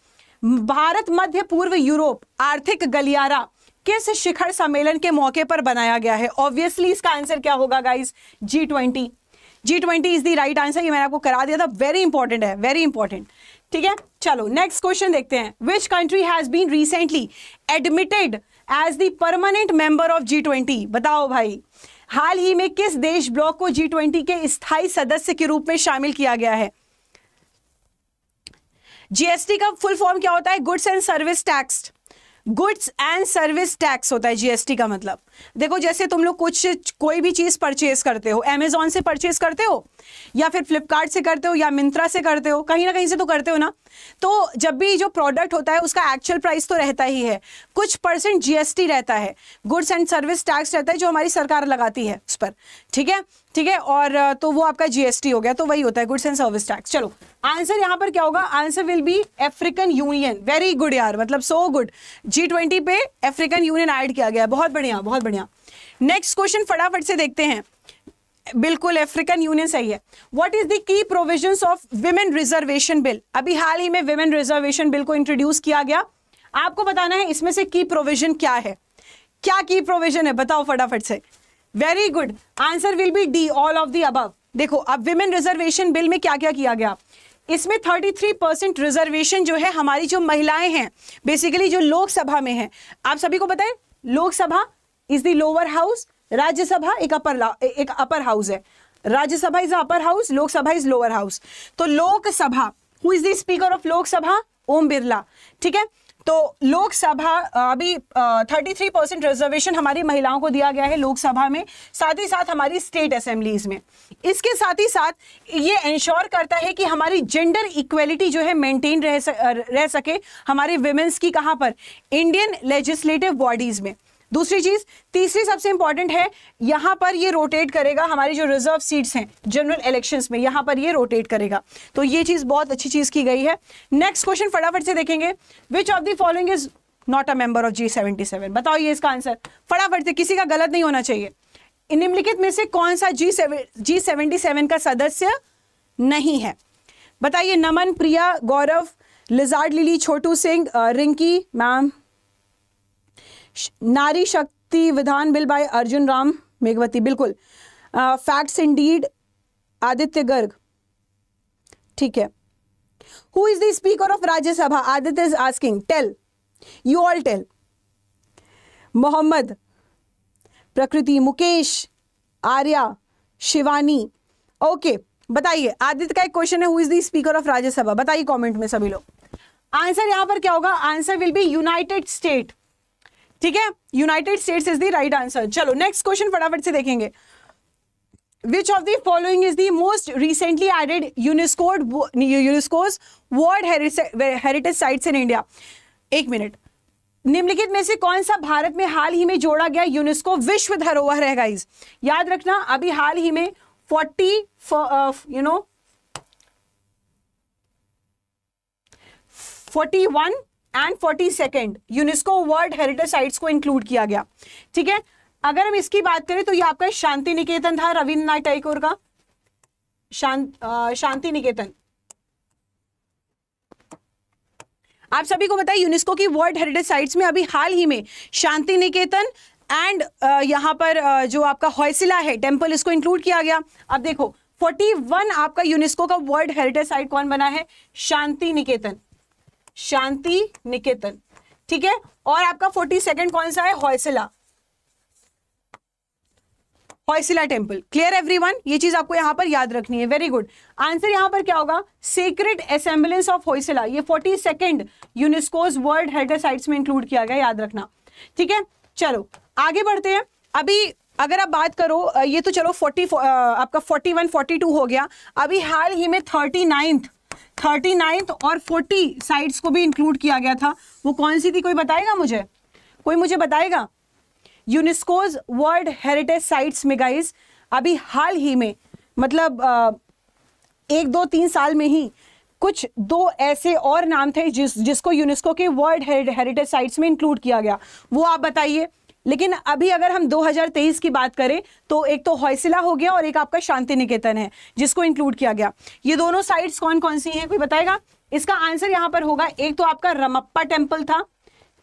Bharat मध्य पूर्व यूरोप आर्थिक गलियारा किस शिखर सम्मेलन के मौके पर बनाया गया है ऑब्वियसली इसका आंसर क्या होगा guys G twenty G twenty is the right answer ये मैंने आपको करा दिया था वेरी इंपॉर्टेंट है वेरी इंपॉर्टेंट ठीक है चलो नेक्स्ट क्वेश्चन देखते हैं which country has been recently admitted as the permanent member of G twenty बताओ भाई हाल ही में किस देश ब्लॉक को जी ट्वेंटी के स्थायी सदस्य के रूप में शामिल किया गया है जीएसटी का फुल फॉर्म क्या होता है goods and service tax goods and service tax होता है जीएसटी का मतलब देखो जैसे तुम लोग कुछ कोई भी चीज़ परचेज करते हो अमेजोन से परचेज करते हो या फिर फ्लिपकार्ट से करते हो या मिंत्रा से करते हो कहीं ना कहीं से तो करते हो ना तो जब भी जो प्रोडक्ट होता है उसका एक्चुअल प्राइस तो रहता ही है कुछ परसेंट जीएसटी रहता है गुड्स एंड सर्विस टैक्स रहता है जो हमारी सरकार लगाती है उस पर ठीक है ठीक है और तो वो आपका जीएसटी हो गया तो वही होता है गुड्स एंड सर्विस टैक्स चलो आंसर यहां पर क्या होगा answer will be African union very good यार मतलब सो गुड जी ट्वेंटी पे अफ्रीकन यूनियन ऐड किया गया बहुत बढ़िया बहुत बढ़िया नेक्स्ट क्वेश्चन फटाफट से देखते हैं बिल्कुल अफ्रीकन यूनियन सही है what is the key provisions of women reservation bill अभी हाल ही में विमेन रिजर्वेशन बिल को इंट्रोड्यूस किया गया आपको बताना है इसमें से की प्रोविजन क्या है क्या की प्रोविजन है बताओ फटाफट से very good answer will be D all of the above देखो अब विमेन रिजर्वेशन बिल में क्या क्या किया गया इसमें 33 परसेंट रिजर्वेशन जो है हमारी जो महिलाएं हैं बेसिकली जो लोकसभा में हैं आप सभी को बताएं Lok Sabha is the lower house Rajya Sabha एक अपर एक अपर हाउस है Rajya Sabha is upper house Lok Sabha is lower house तो Lok Sabha who is the speaker of Lok Sabha Om Birla ठीक है तो लोकसभा अभी थर्टी थ्री परसेंट रिजर्वेशन हमारी महिलाओं को दिया गया है लोकसभा में साथ ही साथ हमारी स्टेट असेंबलीज में इसके साथ ही साथ ये इंश्योर करता है कि हमारी जेंडर इक्वेलिटी जो है मेंटेन रह, रह सके हमारे वेमेंस की कहाँ पर इंडियन लेजिस्लेटिव बॉडीज़ में दूसरी चीज तीसरी सबसे इंपॉर्टेंट है यहां पर ये रोटेट करेगा हमारी जो रिजर्व सीट्स हैं जनरल इलेक्शन में यहां पर ये रोटेट करेगा तो ये चीज बहुत अच्छी चीज की गई है नेक्स्ट क्वेश्चन फटाफट से देखेंगे which of the following is not a member of G seventy seven बताओ ये इसका आंसर फटाफट से किसी का गलत नहीं होना चाहिए निम्नलिखित में से कौन सा जी जी सेवेंटी सेवन का सदस्य नहीं है बताइए Naman Priya Gaurav lizard Lily Chhotu Singh Rinki ma'am Nari Shakti Vidhan bill by Arjun Ram Meghwati बिल्कुल facts indeed Aditya Garg ठीक है who is the speaker of Rajya Sabha Aditya is asking tell you all tell Mohammad Prakriti Mukesh Arya Shivani okay बताइए आदित्य का एक क्वेश्चन है who is the speaker of Rajya Sabha बताइए कमेंट में सभी लोग आंसर यहां पर क्या होगा answer will be united state ठीक है United states is the right answer चलो नेक्स्ट क्वेश्चन फटाफट से देखेंगे which of the following is the most recently added UNESCO UNESCO's World Heritage Sites in India? एक मिनट निम्नलिखित में से कौन सा भारत में हाल ही में जोड़ा गया यूनेस्को विश्व धरोहर है गाइज याद रखना अभी हाल ही में forty you know one and forty second UNESCO world heritage sites को इंक्लूड किया गया ठीक है अगर हम इसकी बात करें तो ये आपका शांति निकेतन था रविन्द्रनाथ टैगोर का शांत शांति निकेतन आप सभी को बताइए यूनेस्को की वर्ल्ड हेरिटेज साइट्स में अभी हाल ही में शांति निकेतन एंड यहां यहाँ पर आ, जो आपका हौसला है टेम्पल इसको इंक्लूड किया गया अब देखो 41 आपका यूनेस्को का वर्ल्ड हेरिटेज साइट कौन बना है शांति निकेतन शांति निकेतन ठीक है और आपका फोर्टी सेकेंड कौन सा है हौसला हौसला टेम्पल क्लियर एवरीवन ये चीज आपको यहां पर याद रखनी है वेरी गुड आंसर यहां पर क्या होगा सीक्रेट असेंबलेंस ऑफ हौसला ये forty second UNESCO's world heritage sites में इंक्लूड किया गया याद रखना ठीक है चलो आगे बढ़ते हैं अभी अगर आप बात करो ये तो चलो फोर्टी आपका फोर्टी वन फोर्टी टू हो गया अभी हाल ही में थर्टी नाइन्थ थर्टी नाइन्थ और फोर्टी साइड्स को भी इंक्लूड किया गया था वो कौन सी थी कोई बताएगा मुझे कोई मुझे बताएगा यूनेस्कोज वर्ल्ड हेरिटेज साइट्स में गाइज अभी हाल ही में मतलब आ, एक दो तीन साल में ही कुछ दो ऐसे और नाम थे जिस जिसको यूनेस्को के वर्ल्ड हेरिटेज साइट्स में इंक्लूड किया गया वो आप बताइए लेकिन अभी अगर हम 2023 की बात करें तो एक तो हौसला हो गया और एक आपका शांति निकेतन है जिसको इंक्लूड किया गया ये दोनों साइट्स कौन कौन सी हैं कोई बताएगा इसका आंसर यहाँ पर होगा एक तो आपका रमप्पा टेम्पल था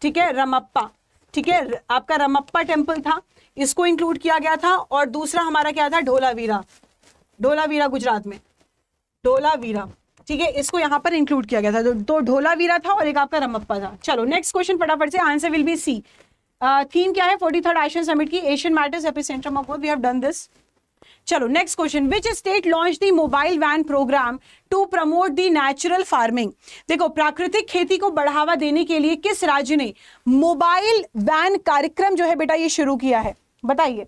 ठीक है रमप्पा ठीक है आपका रमप्पा टेम्पल था इसको इंक्लूड किया गया था और दूसरा हमारा क्या था ढोलावीरा ढोलावीरा गुजरात में ढोलावीरा ठीक है इसको यहाँ पर इंक्लूड किया गया था तो, तो ढोलावीरा था और एक आपका रमप्पा था चलो नेक्स्ट क्वेश्चन फटाफट से answer will be C theme uh, क्या है फोर्टी थर्ड एशियन समिट की Asian matters epicentrum of we have done this चलो next question which state launch the mobile van program to promote the natural farming देखो प्राकृतिक खेती को बढ़ावा देने के लिए किस राज्य ने मोबाइल वैन कार्यक्रम जो है बेटा ये शुरू किया है बताइए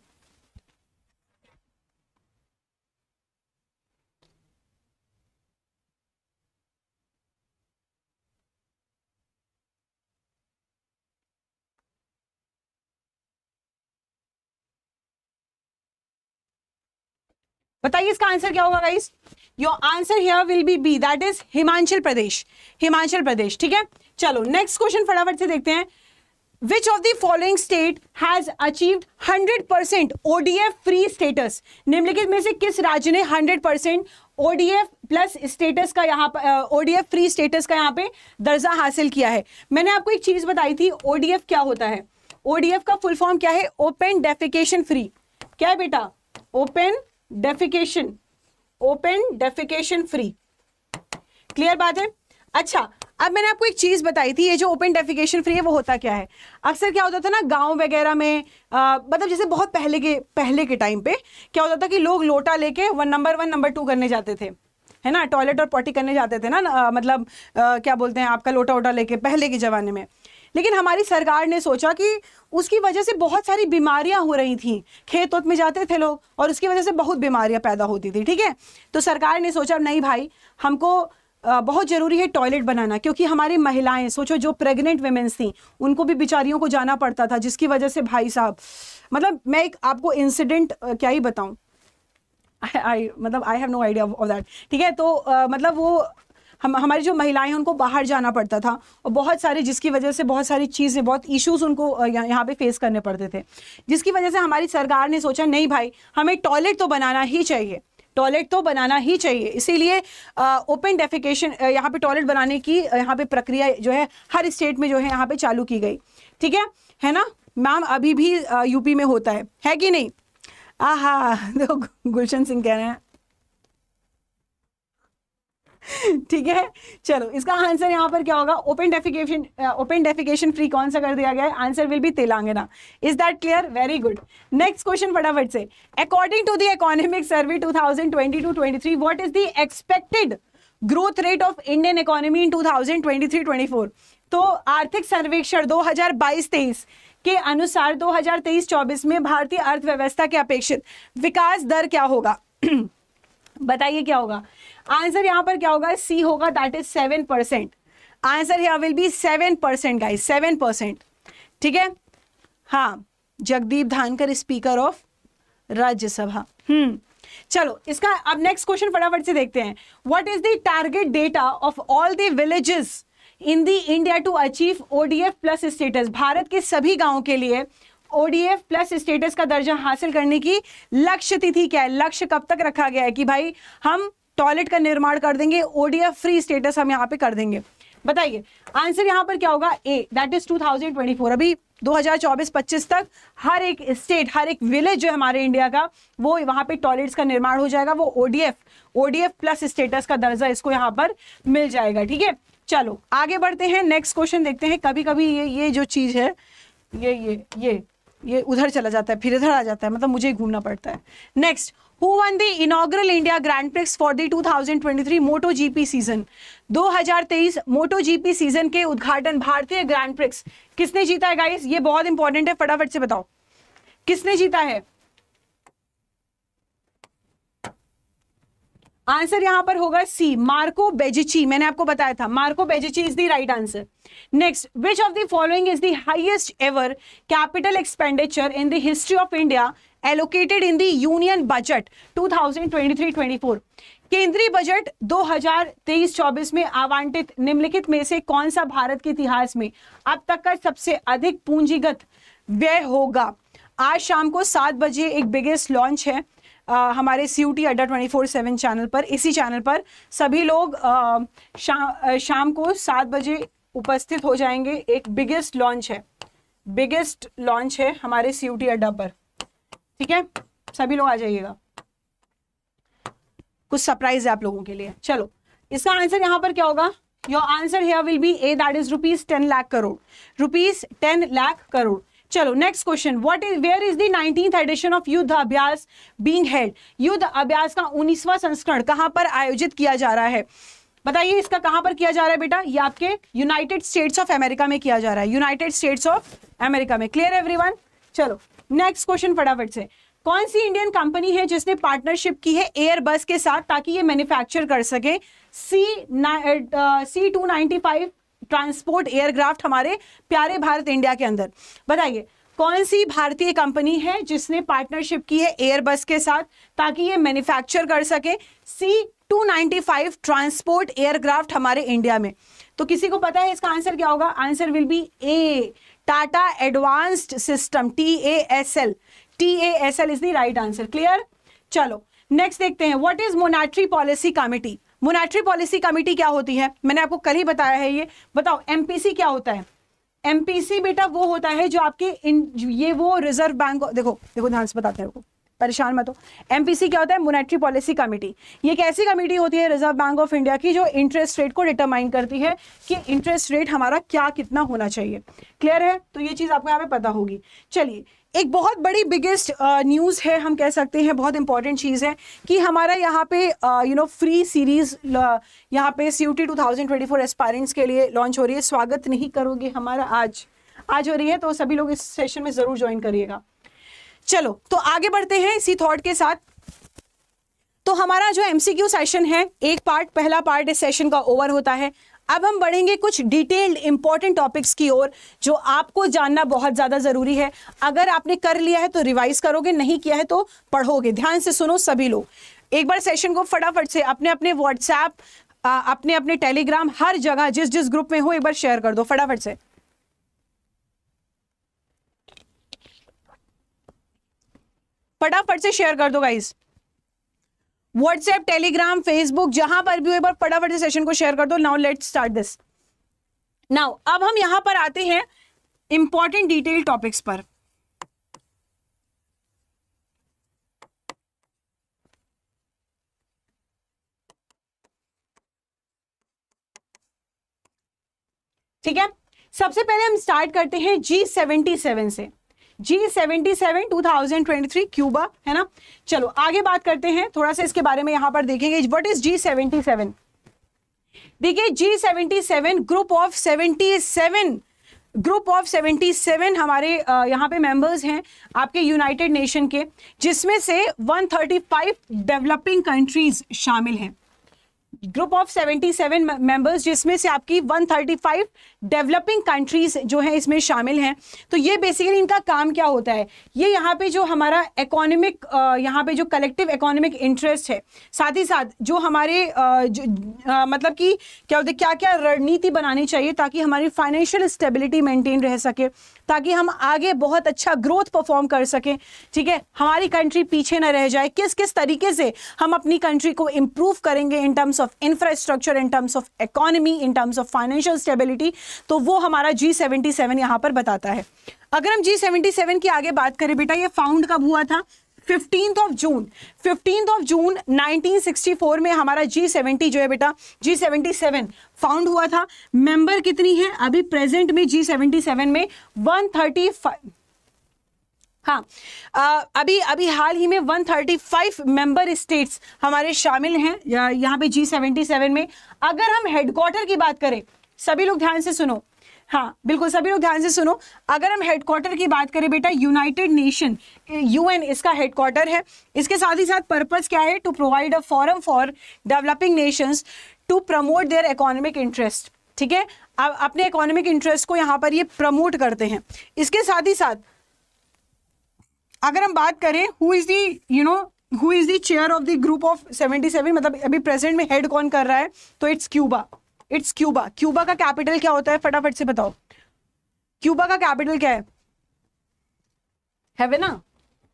बताइए इसका आंसर क्या होगा guys your answer here will be B that is Himachal Pradesh Himachal Pradesh ठीक है चलो नेक्स्ट क्वेश्चन फटाफट से देखते हैं Which of the following state has achieved 100% percent ODF free status निम्नलिखित में से किस राज्य ने 100% ODF प्लस स्टेटस का यहाँ पर ODF फ्री स्टेटस का यहाँ पे दर्जा हासिल किया है मैंने आपको एक चीज़ बताई थी ODF क्या होता है ODF का फुल फॉर्म क्या है ओपन डेफिकेशन फ्री क्या है बेटा open defecation open defecation free clear बात है अच्छा अब मैंने आपको एक चीज़ बताई थी ये जो ओपन डेफिकेशन फ्री है वो होता क्या है अक्सर क्या होता था ना गांव वगैरह में आ, मतलब जैसे बहुत पहले के पहले के टाइम पे क्या होता था कि लोग लोटा लेके one number one number two करने जाते थे है ना टॉयलेट और पॉटी करने जाते थे ना ना मतलब आ, क्या बोलते हैं आपका लोटा वोटा लेके पहले के ज़माने में लेकिन हमारी सरकार ने सोचा कि उसकी वजह से बहुत सारी बीमारियां हो रही थी खेत वोत में जाते थे लोग और उसकी वजह से बहुत बीमारियां पैदा होती थी ठीक है तो सरकार ने सोचा नहीं भाई हमको बहुत ज़रूरी है टॉयलेट बनाना क्योंकि हमारी महिलाएं सोचो जो प्रेग्नेंट वेमेंस थी उनको भी बेचारियों को जाना पड़ता था जिसकी वजह से भाई साहब मतलब मैं एक आपको इंसिडेंट क्या ही बताऊं आई मतलब I have no idea of that ठीक है तो uh, मतलब वो हम हमारी जो महिलाएं हैं उनको बाहर जाना पड़ता था और बहुत सारे जिसकी वजह से बहुत सारी चीज़ें बहुत इश्यूज़ उनको यहाँ पे फेस करने पड़ते थे जिसकी वजह से हमारी सरकार ने सोचा नहीं भाई हमें टॉयलेट तो बनाना ही चाहिए टॉयलेट तो बनाना ही चाहिए इसीलिए ओपन डेफिकेशन यहाँ पे टॉयलेट बनाने की यहाँ पे प्रक्रिया जो है हर स्टेट में जो है यहाँ पे चालू की गई ठीक है है ना मैम अभी भी यूपी में होता है है कि नहीं आहा देखो गुलशन सिंह कह रहे हैं ठीक है चलो इसका आंसर यहाँ पर क्या होगा open defecation open defecation free कौन सा कर दिया गया है answer will be Telangana is that clear very good next question फटाफट से according to the economic survey 2022-23 what is the expected growth rate of Indian economy in 2023-24 तो आर्थिक सर्वेक्षण 2022-23 के अनुसार 2023-24 में भारतीय अर्थव्यवस्था के अपेक्षित विकास दर क्या होगा बताइए क्या होगा आंसर यहां पर क्या होगा सी होगा that is seven percent answer यहाँ will be seven percent guys seven percent ठीक है हाँ Jagdeep Dhankhar speaker of Rajya Sabha hmm चलो इसका अब नेक्स्ट क्वेश्चन फटाफट से देखते हैं what is the target data of all the villages in the India to achieve ODF plus status Bharat के सभी गांवों के लिए ओडीएफ प्लस स्टेटस का दर्जा हासिल करने की लक्ष्य तिथि क्या है लक्ष्य कब तक रखा गया है कि भाई हम टॉयलेट का निर्माण कर देंगे ओडीएफ फ्री स्टेटस हम यहाँ पे कर देंगे बताइए आंसर यहाँ पर क्या होगा ए दैट इज 2024 अभी 2024-25 तक हर एक स्टेट हर एक विलेज जो हमारे इंडिया का वो वहाँ पे टॉयलेट्स का निर्माण हो जाएगा वो ओडीएफ ओडीएफ प्लस स्टेटस का दर्जा इसको यहाँ पर मिल जाएगा ठीक है चलो आगे बढ़ते हैं नेक्स्ट क्वेश्चन देखते हैं कभी कभी ये ये जो चीज़ है ये ये ये ये उधर चला जाता है फिर इधर आ जाता है मतलब मुझे घूमना पड़ता है next who won the inaugural India Grand Prix for the 2023 MotoGP season? 2023 MotoGP season के उद्घाटन भारतीय ग्रैंड प्रिक्स किसने जीता है गाइस ये बहुत इंपॉर्टेंट है फटाफट से बताओ किसने जीता है आंसर यहां पर होगा सी मार्को बेजिची मैंने आपको बताया था Marco Bezzecchi is the right answer next which of the following is the highest ever capital expenditure in the history of India allocated in the union budget 2023-24 केंद्रीय बजट 2023-24 में आवंटित निम्नलिखित में से कौन सा भारत के इतिहास में अब तक का सबसे अधिक पूंजीगत व्यय होगा आज शाम को सात बजे एक बिगेस्ट लॉन्च है आ, हमारे C U Adda twenty four seven channel पर इसी चैनल पर सभी लोग आ, शा, शाम को सात बजे उपस्थित हो जाएंगे एक बिगेस्ट लॉन्च है बिगेस्ट लॉन्च है हमारे सी यू अड्डा पर ठीक है सभी लोग आ जाइएगा कुछ सरप्राइज है आप लोगों के लिए चलो इसका आंसर यहाँ पर क्या होगा your answer here will be A that is rupees ten lakh crore rupees ten lakh crore चलो next question what is where is the edition of Yudh Abhyas being held युद्ध अभ्यास का उन्नीसवा संस्करण कहां पर आयोजित किया जा रहा है बताइए इसका कहां पर किया जा रहा है बेटा ये आपके यूनाइटेड स्टेट्स ऑफ अमेरिका में किया जा रहा है यूनाइटेड स्टेट्स ऑफ अमेरिका में क्लियर एवरीवन चलो नेक्स्ट क्वेश्चन फटाफट से कौन सी इंडियन कंपनी है जिसने पार्टनरशिप की है एयरबस के साथ ताकि ये मैन्युफैक्चर कर सके C C two transport aircraft हमारे प्यारे भारत इंडिया के अंदर बताइए कौन सी भारतीय कंपनी है जिसने पार्टनरशिप की है एयरबस के साथ ताकि ये मैन्युफैक्चर कर सके सी 295 ट्रांसपोर्ट एयरक्राफ्ट हमारे इंडिया में तो किसी को पता है इसका आंसर क्या होगा answer will be A Tata advanced system T A S L T A S L is the right answer clear चलो नेक्स्ट देखते हैं what is monetary policy committee monetary policy committee क्या होती है मैंने आपको कल ही बताया है ये बताओ एमपीसी क्या होता है एमपीसी बेटा वो होता है जो आपके इन ये वो रिजर्व बैंक देखो देखो ध्यान से बताते हैं परेशान मत हो एमपीसी क्या होता है मोनेटरी पॉलिसी कमेटी ये कैसी कमेटी होती है रिजर्व बैंक ऑफ इंडिया की जो इंटरेस्ट रेट को डिटरमाइन करती है कि इंटरेस्ट रेट हमारा क्या कितना होना चाहिए क्लियर है तो ये चीज़ आपको यहाँ पे पता होगी चलिए एक बहुत बड़ी बिगेस्ट न्यूज़ uh, है हम कह सकते हैं बहुत इंपॉर्टेंट चीज़ है कि हमारा यहाँ पे यू नो फ्री सीरीज़ यहाँ पे C U T two thousand twenty four aspirants के लिए लॉन्च हो रही है स्वागत नहीं करोगे हमारा आज आज हो रही है तो सभी लोग इस सेशन में ज़रूर ज्वाइन करिएगा चलो तो आगे बढ़ते हैं इसी थॉट के साथ तो हमारा जो एमसीक्यू सेशन है एक पार्ट पहला पार्ट इस सेशन का ओवर होता है अब हम बढ़ेंगे कुछ डिटेल्ड इंपॉर्टेंट टॉपिक्स की ओर जो आपको जानना बहुत ज़्यादा ज़रूरी है अगर आपने कर लिया है तो रिवाइज करोगे नहीं किया है तो पढ़ोगे ध्यान से सुनो सभी लोग एक बार सेशन को फटाफट से अपने अपने व्हाट्सएप अपने अपने टेलीग्राम हर जगह जिस जिस ग्रुप में हो एक बार शेयर कर दो फटाफट से फटाफट से शेयर कर दो गाइज़ व्हाट्सएप टेलीग्राम फेसबुक जहां पर भी हो एक बार फटाफट से सेशन को शेयर कर दो now let start this now अब हम यहां पर आते हैं इंपॉर्टेंट डिटेल टॉपिक्स पर ठीक है सबसे पहले हम स्टार्ट करते हैं जी सेवेंटी सेवन से G seventy seven two thousand twenty three Cuba है ना चलो आगे बात करते हैं थोड़ा सा इसके बारे में यहां पर देखेंगे what is G seventy seven देखिए G seventy seven group of seventy seven group of seven हमारे यहाँ पे मेंबर्स हैं आपके यूनाइटेड नेशन के जिसमें से one thirty five developing countries शामिल हैं ग्रुप ऑफ 77 मेंबर्स जिसमें से आपकी 135 डेवलपिंग कंट्रीज जो हैं इसमें शामिल हैं तो ये बेसिकली इनका काम क्या होता है ये यहाँ पे जो हमारा इकोनॉमिक यहाँ पे जो कलेक्टिव इकोनॉमिक इंटरेस्ट है साथ ही साथ जो हमारे जो, आ, मतलब कि क्या होते क्या क्या रणनीति बनानी चाहिए ताकि हमारी फाइनेंशियल स्टेबिलिटी मेंटेन रह सके ताकि हम आगे बहुत अच्छा ग्रोथ परफॉर्म कर सकें ठीक है हमारी कंट्री पीछे ना रह जाए किस किस तरीके से हम अपनी कंट्री को इम्प्रूव करेंगे in terms of infrastructure in terms of economy in terms of financial stability तो वो हमारा जी सेवेंटी सेवन यहाँ पर बताता है अगर हम जी सेवेंटी सेवन की आगे बात करें बेटा ये फाउंड कब हुआ था fifteenth of June fifteenth of June 1964 में हमारा जी सेवेंटी जो है बेटा जी सेवेंटी सेवन फाउंड हुआ था मेंबर कितनी है अभी प्रेजेंट में जी सेवेंटी सेवन में वन थर्टी हाँ आ, अभी अभी हाल ही में 135 थर्टी मेंबर स्टेट्स हमारे शामिल हैं यहाँ पे जी सेवेंटी सेवन में अगर हम हेडक्वार्टर की बात करें सभी लोग ध्यान से सुनो हाँ बिल्कुल सभी लोग ध्यान से सुनो अगर हम हेडक्वार्टर की बात करें बेटा यूनाइटेड नेशन यूएन इसका हेडक्वार्टर है इसके साथ ही साथ पर्पज क्या है to provide a forum for developing nations to promote their economic interest ठीक है अब अपने इकोनॉमिक इंटरेस्ट को यहाँ पर ये प्रमोट करते हैं इसके साथ ही साथ अगर हम बात करें who is the you know who is the chair of the group of 77 मतलब अभी प्रेजेंट में हेड कौन कर रहा है तो it's Cuba it's Cuba Cuba का कैपिटल क्या होता है फटाफट से बताओ क्यूबा का कैपिटल क्या है है ना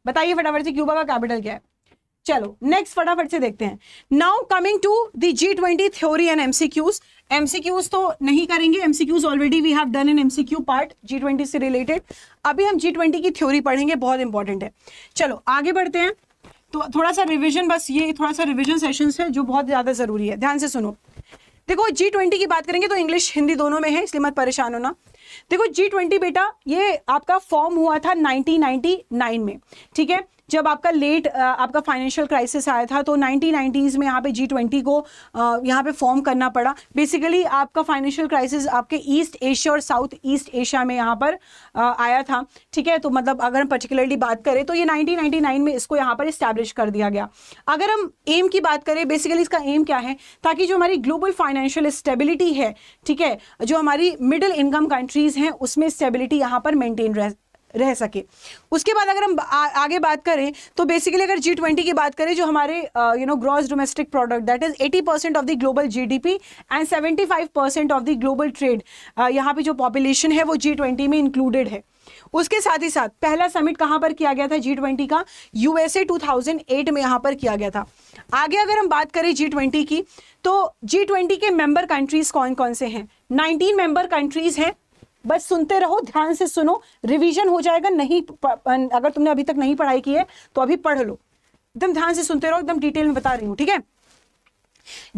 बताइए फटाफट से क्यूबा का कैपिटल क्या है चलो नेक्स्ट फटाफट से देखते हैं now coming to the G twenty theory and MCQs MCQs तो नहीं करेंगे MCQs already we have done in MCQ part G twenty से रिलेटेड अभी हम जी ट्वेंटी की थ्योरी पढ़ेंगे बहुत इंपॉर्टेंट है चलो आगे बढ़ते हैं तो थोड़ा सा रिविजन बस ये थोड़ा सा रिविजन सेशन है जो बहुत ज़्यादा ज़रूरी है ध्यान से सुनो देखो जी ट्वेंटी की बात करेंगे तो इंग्लिश हिंदी दोनों में है इसलिए मत परेशान होना देखो जी ट्वेंटी बेटा ये आपका फॉर्म हुआ था 1999 में ठीक है जब आपका लेट आपका फाइनेंशियल क्राइसिस आया था तो नाइनटीन में यहाँ पे जी ट्वेंटी को यहाँ पे फॉर्म करना पड़ा बेसिकली आपका फाइनेंशियल क्राइसिस आपके ईस्ट एशिया और साउथ ईस्ट एशिया में यहाँ पर आया था ठीक है तो मतलब अगर हम पर्टिकुलरली बात करें तो ये 1999 में इसको यहाँ पर इस्टेब्लिश कर दिया गया अगर हम एम की बात करें बेसिकली इसका एम क्या है ताकि जो हमारी ग्लोबल फाइनेंशियल स्टेबिलिटी है ठीक है जो हमारी मिडिल इनकम कंट्रीज़ हैं उसमें स्टेबिलिटी यहाँ पर मेंटेन रह रह सके उसके बाद अगर हम आ, आगे बात करें तो बेसिकली अगर जी ट्वेंटी की बात करें जो हमारे you know gross domestic product that is 80 परसेंट of the global GDP and 75 परसेंट ऑफ द ग्लोबल ट्रेड यहाँ पे जो पॉपुलेशन है वो जी ट्वेंटी में इंक्लूडेड है उसके साथ ही साथ पहला समिट कहाँ पर किया गया था जी ट्वेंटी का यूएसए 2008 में यहाँ पर किया गया था आगे अगर हम बात करें जी ट्वेंटी की तो जी ट्वेंटी के मेंबर कंट्रीज कौन कौन से हैं 19 मेंबर कंट्रीज हैं बस सुनते रहो ध्यान से सुनो रिवीजन हो जाएगा नहीं अगर तुमने अभी तक नहीं पढ़ाई की है तो अभी पढ़ लो एकदम ध्यान से सुनते रहो एकदम डिटेल में बता रही हूँ ठीक है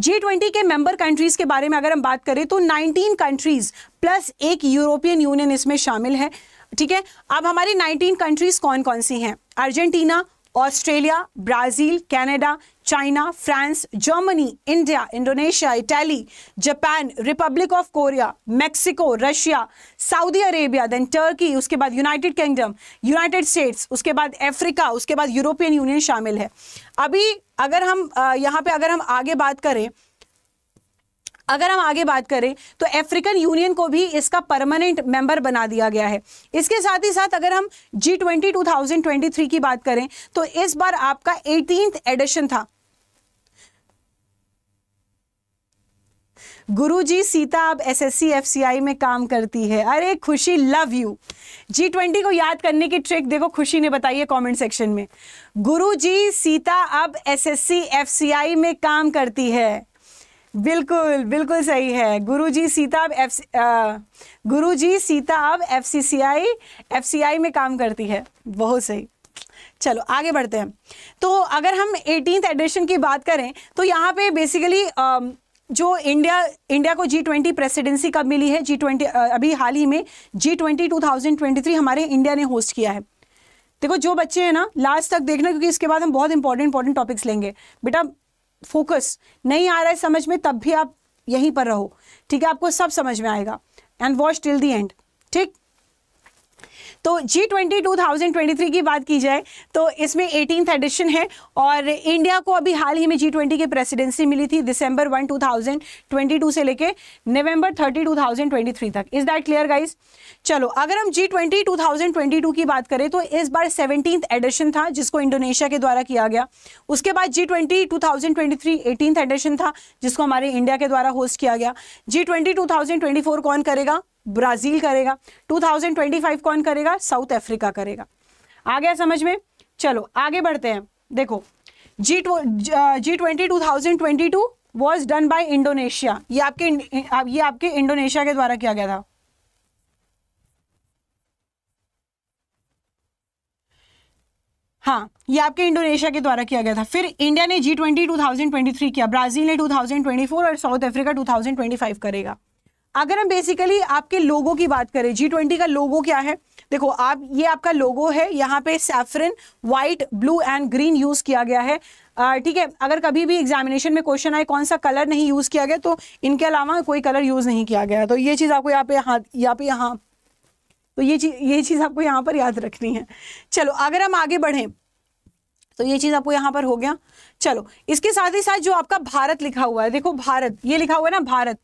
जी ट्वेंटी के मेंबर कंट्रीज के बारे में अगर हम बात करें तो 19 कंट्रीज प्लस एक यूरोपियन यूनियन इसमें शामिल है ठीक है अब हमारी 19 कंट्रीज कौन कौन सी हैं Argentina Australia Brazil Canada China France Germany India Indonesia Italy Japan Republic of Korea Mexico Russia Saudi Arabia then Turkey उसके बाद यूनाइटेड किंगडम यूनाइटेड स्टेट्स उसके बाद अफ्रीका उसके बाद यूरोपियन यूनियन शामिल है अभी अगर हम यहाँ पे अगर हम आगे बात करें अगर हम आगे बात करें तो अफ्रीकन यूनियन को भी इसका परमानेंट मेंबर बना दिया गया है इसके साथ ही साथ अगर हम G twenty two thousand twenty three की बात करें तो इस बार आपका एटीन एडिशन था गुरुजी सीता अब एसएससी एफसीआई में काम करती है अरे खुशी लव यू जी ट्वेंटी को याद करने की ट्रिक देखो खुशी ने बताई है कमेंट सेक्शन में गुरुजी सीता अब एसएससी एफसीआई में काम करती है बिल्कुल बिल्कुल सही है गुरुजी सीता अब एफ गुरु सीता अब एफ एफसीआई में काम करती है बहुत सही चलो आगे बढ़ते हैं तो अगर हम एटीन एडिशन की बात करें तो यहाँ पे बेसिकली जो इंडिया इंडिया को जी ट्वेंटी प्रेसिडेंसी कब मिली है जी ट्वेंटी अभी हाल ही में G twenty two thousand twenty three हमारे इंडिया ने होस्ट किया है देखो जो बच्चे हैं ना लास्ट तक देखना क्योंकि इसके बाद हम बहुत इंपॉर्टेंट इंपॉर्टेंट टॉपिक्स लेंगे बेटा फोकस नहीं आ रहा है समझ में तब भी आप यहीं पर रहो ठीक है आपको सब समझ में आएगा and watch till the end ठीक तो G twenty two thousand twenty three की बात की जाए तो इसमें एटीन एडिशन है और इंडिया को अभी हाल ही में जी ट्वेंटी की प्रेसिडेंसी मिली थी दिसंबर one two thousand twenty two से लेके नवंबर thirty two thousand twenty three तक इज़ दैट क्लियर गाइज चलो अगर हम G twenty two thousand twenty two की बात करें तो इस बार सेवनटीन एडिशन था जिसको इंडोनेशिया के द्वारा किया गया उसके बाद G twenty two thousand twenty three eighteen edition था जिसको हमारे इंडिया के द्वारा होस्ट किया गया G twenty two thousand twenty four कौन करेगा ब्राज़ील करेगा 2025 कौन करेगा साउथ अफ्रीका करेगा आ गया समझ में चलो आगे बढ़ते हैं देखो G G twenty two thousand twenty two was done by Indonesia ये आपके ये आपके इंडोनेशिया के द्वारा किया गया था हाँ ये आपके इंडोनेशिया के द्वारा किया गया था फिर इंडिया ने G twenty two thousand twenty three किया ब्राजील ने टू थाउजेंड ट्वेंटी फोर और South Africa two thousand twenty five करेगा अगर हम बेसिकली आपके लोगों की बात करें जी ट्वेंटी का लोगो क्या है देखो आप ये आपका लोगो है यहाँ पे saffron white blue and green use किया गया है ठीक है अगर कभी भी एग्जामिनेशन में क्वेश्चन आए कौन सा कलर नहीं यूज़ किया गया तो इनके अलावा कोई कलर यूज़ नहीं किया गया तो ये चीज़ आपको यहाँ पे यहाँ यहाँ पे यहाँ तो ये चीज़ ये चीज़ आपको यहाँ पर याद रखनी है चलो अगर हम आगे बढ़ें तो ये चीज़ आपको यहाँ पर हो गया चलो इसके साथ ही साथ जो आपका भारत लिखा हुआ है देखो भारत ये लिखा हुआ है ना भारत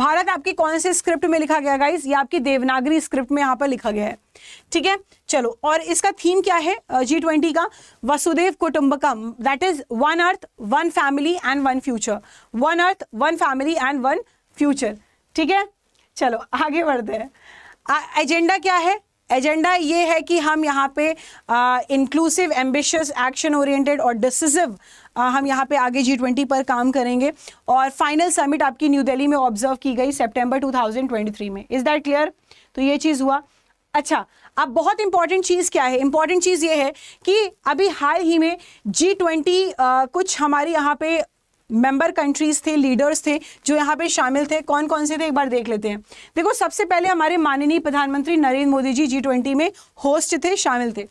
भारत आपकी कौन से स्क्रिप्ट में लिखा गया गाइस ये आपकी देवनागरी स्क्रिप्ट में यहाँ पर लिखा गया है ठीक है चलो और इसका थीम क्या है जी ट्वेंटी का Vasudhaiva Kutumbakam that is one earth one family and one future one earth one family and one future ठीक है चलो आगे बढ़ते हैं एजेंडा क्या है एजेंडा ये है कि हम यहाँ पे इंक्लूसिव एम्बिशियस एक्शन ओरिएंटेड और डिसिसिव हम यहाँ पे आगे जी ट्वेंटी पर काम करेंगे और फाइनल समिट आपकी न्यू दिल्ली में ऑब्जर्व की गई सितंबर 2023 में इज़ दैट क्लियर तो ये चीज़ हुआ अच्छा अब बहुत इंपॉर्टेंट चीज़ क्या है इंपॉर्टेंट चीज़ ये है कि अभी हाल ही में जी ट्वेंटी कुछ हमारे यहाँ पे मेंबर कंट्रीज थे लीडर्स थे जो यहाँ पे शामिल थे कौन कौन से थे एक बार देख लेते हैं देखो सबसे पहले हमारे माननीय प्रधानमंत्री नरेंद्र मोदी जी जी ट्वेंटी में होस्ट थे शामिल थे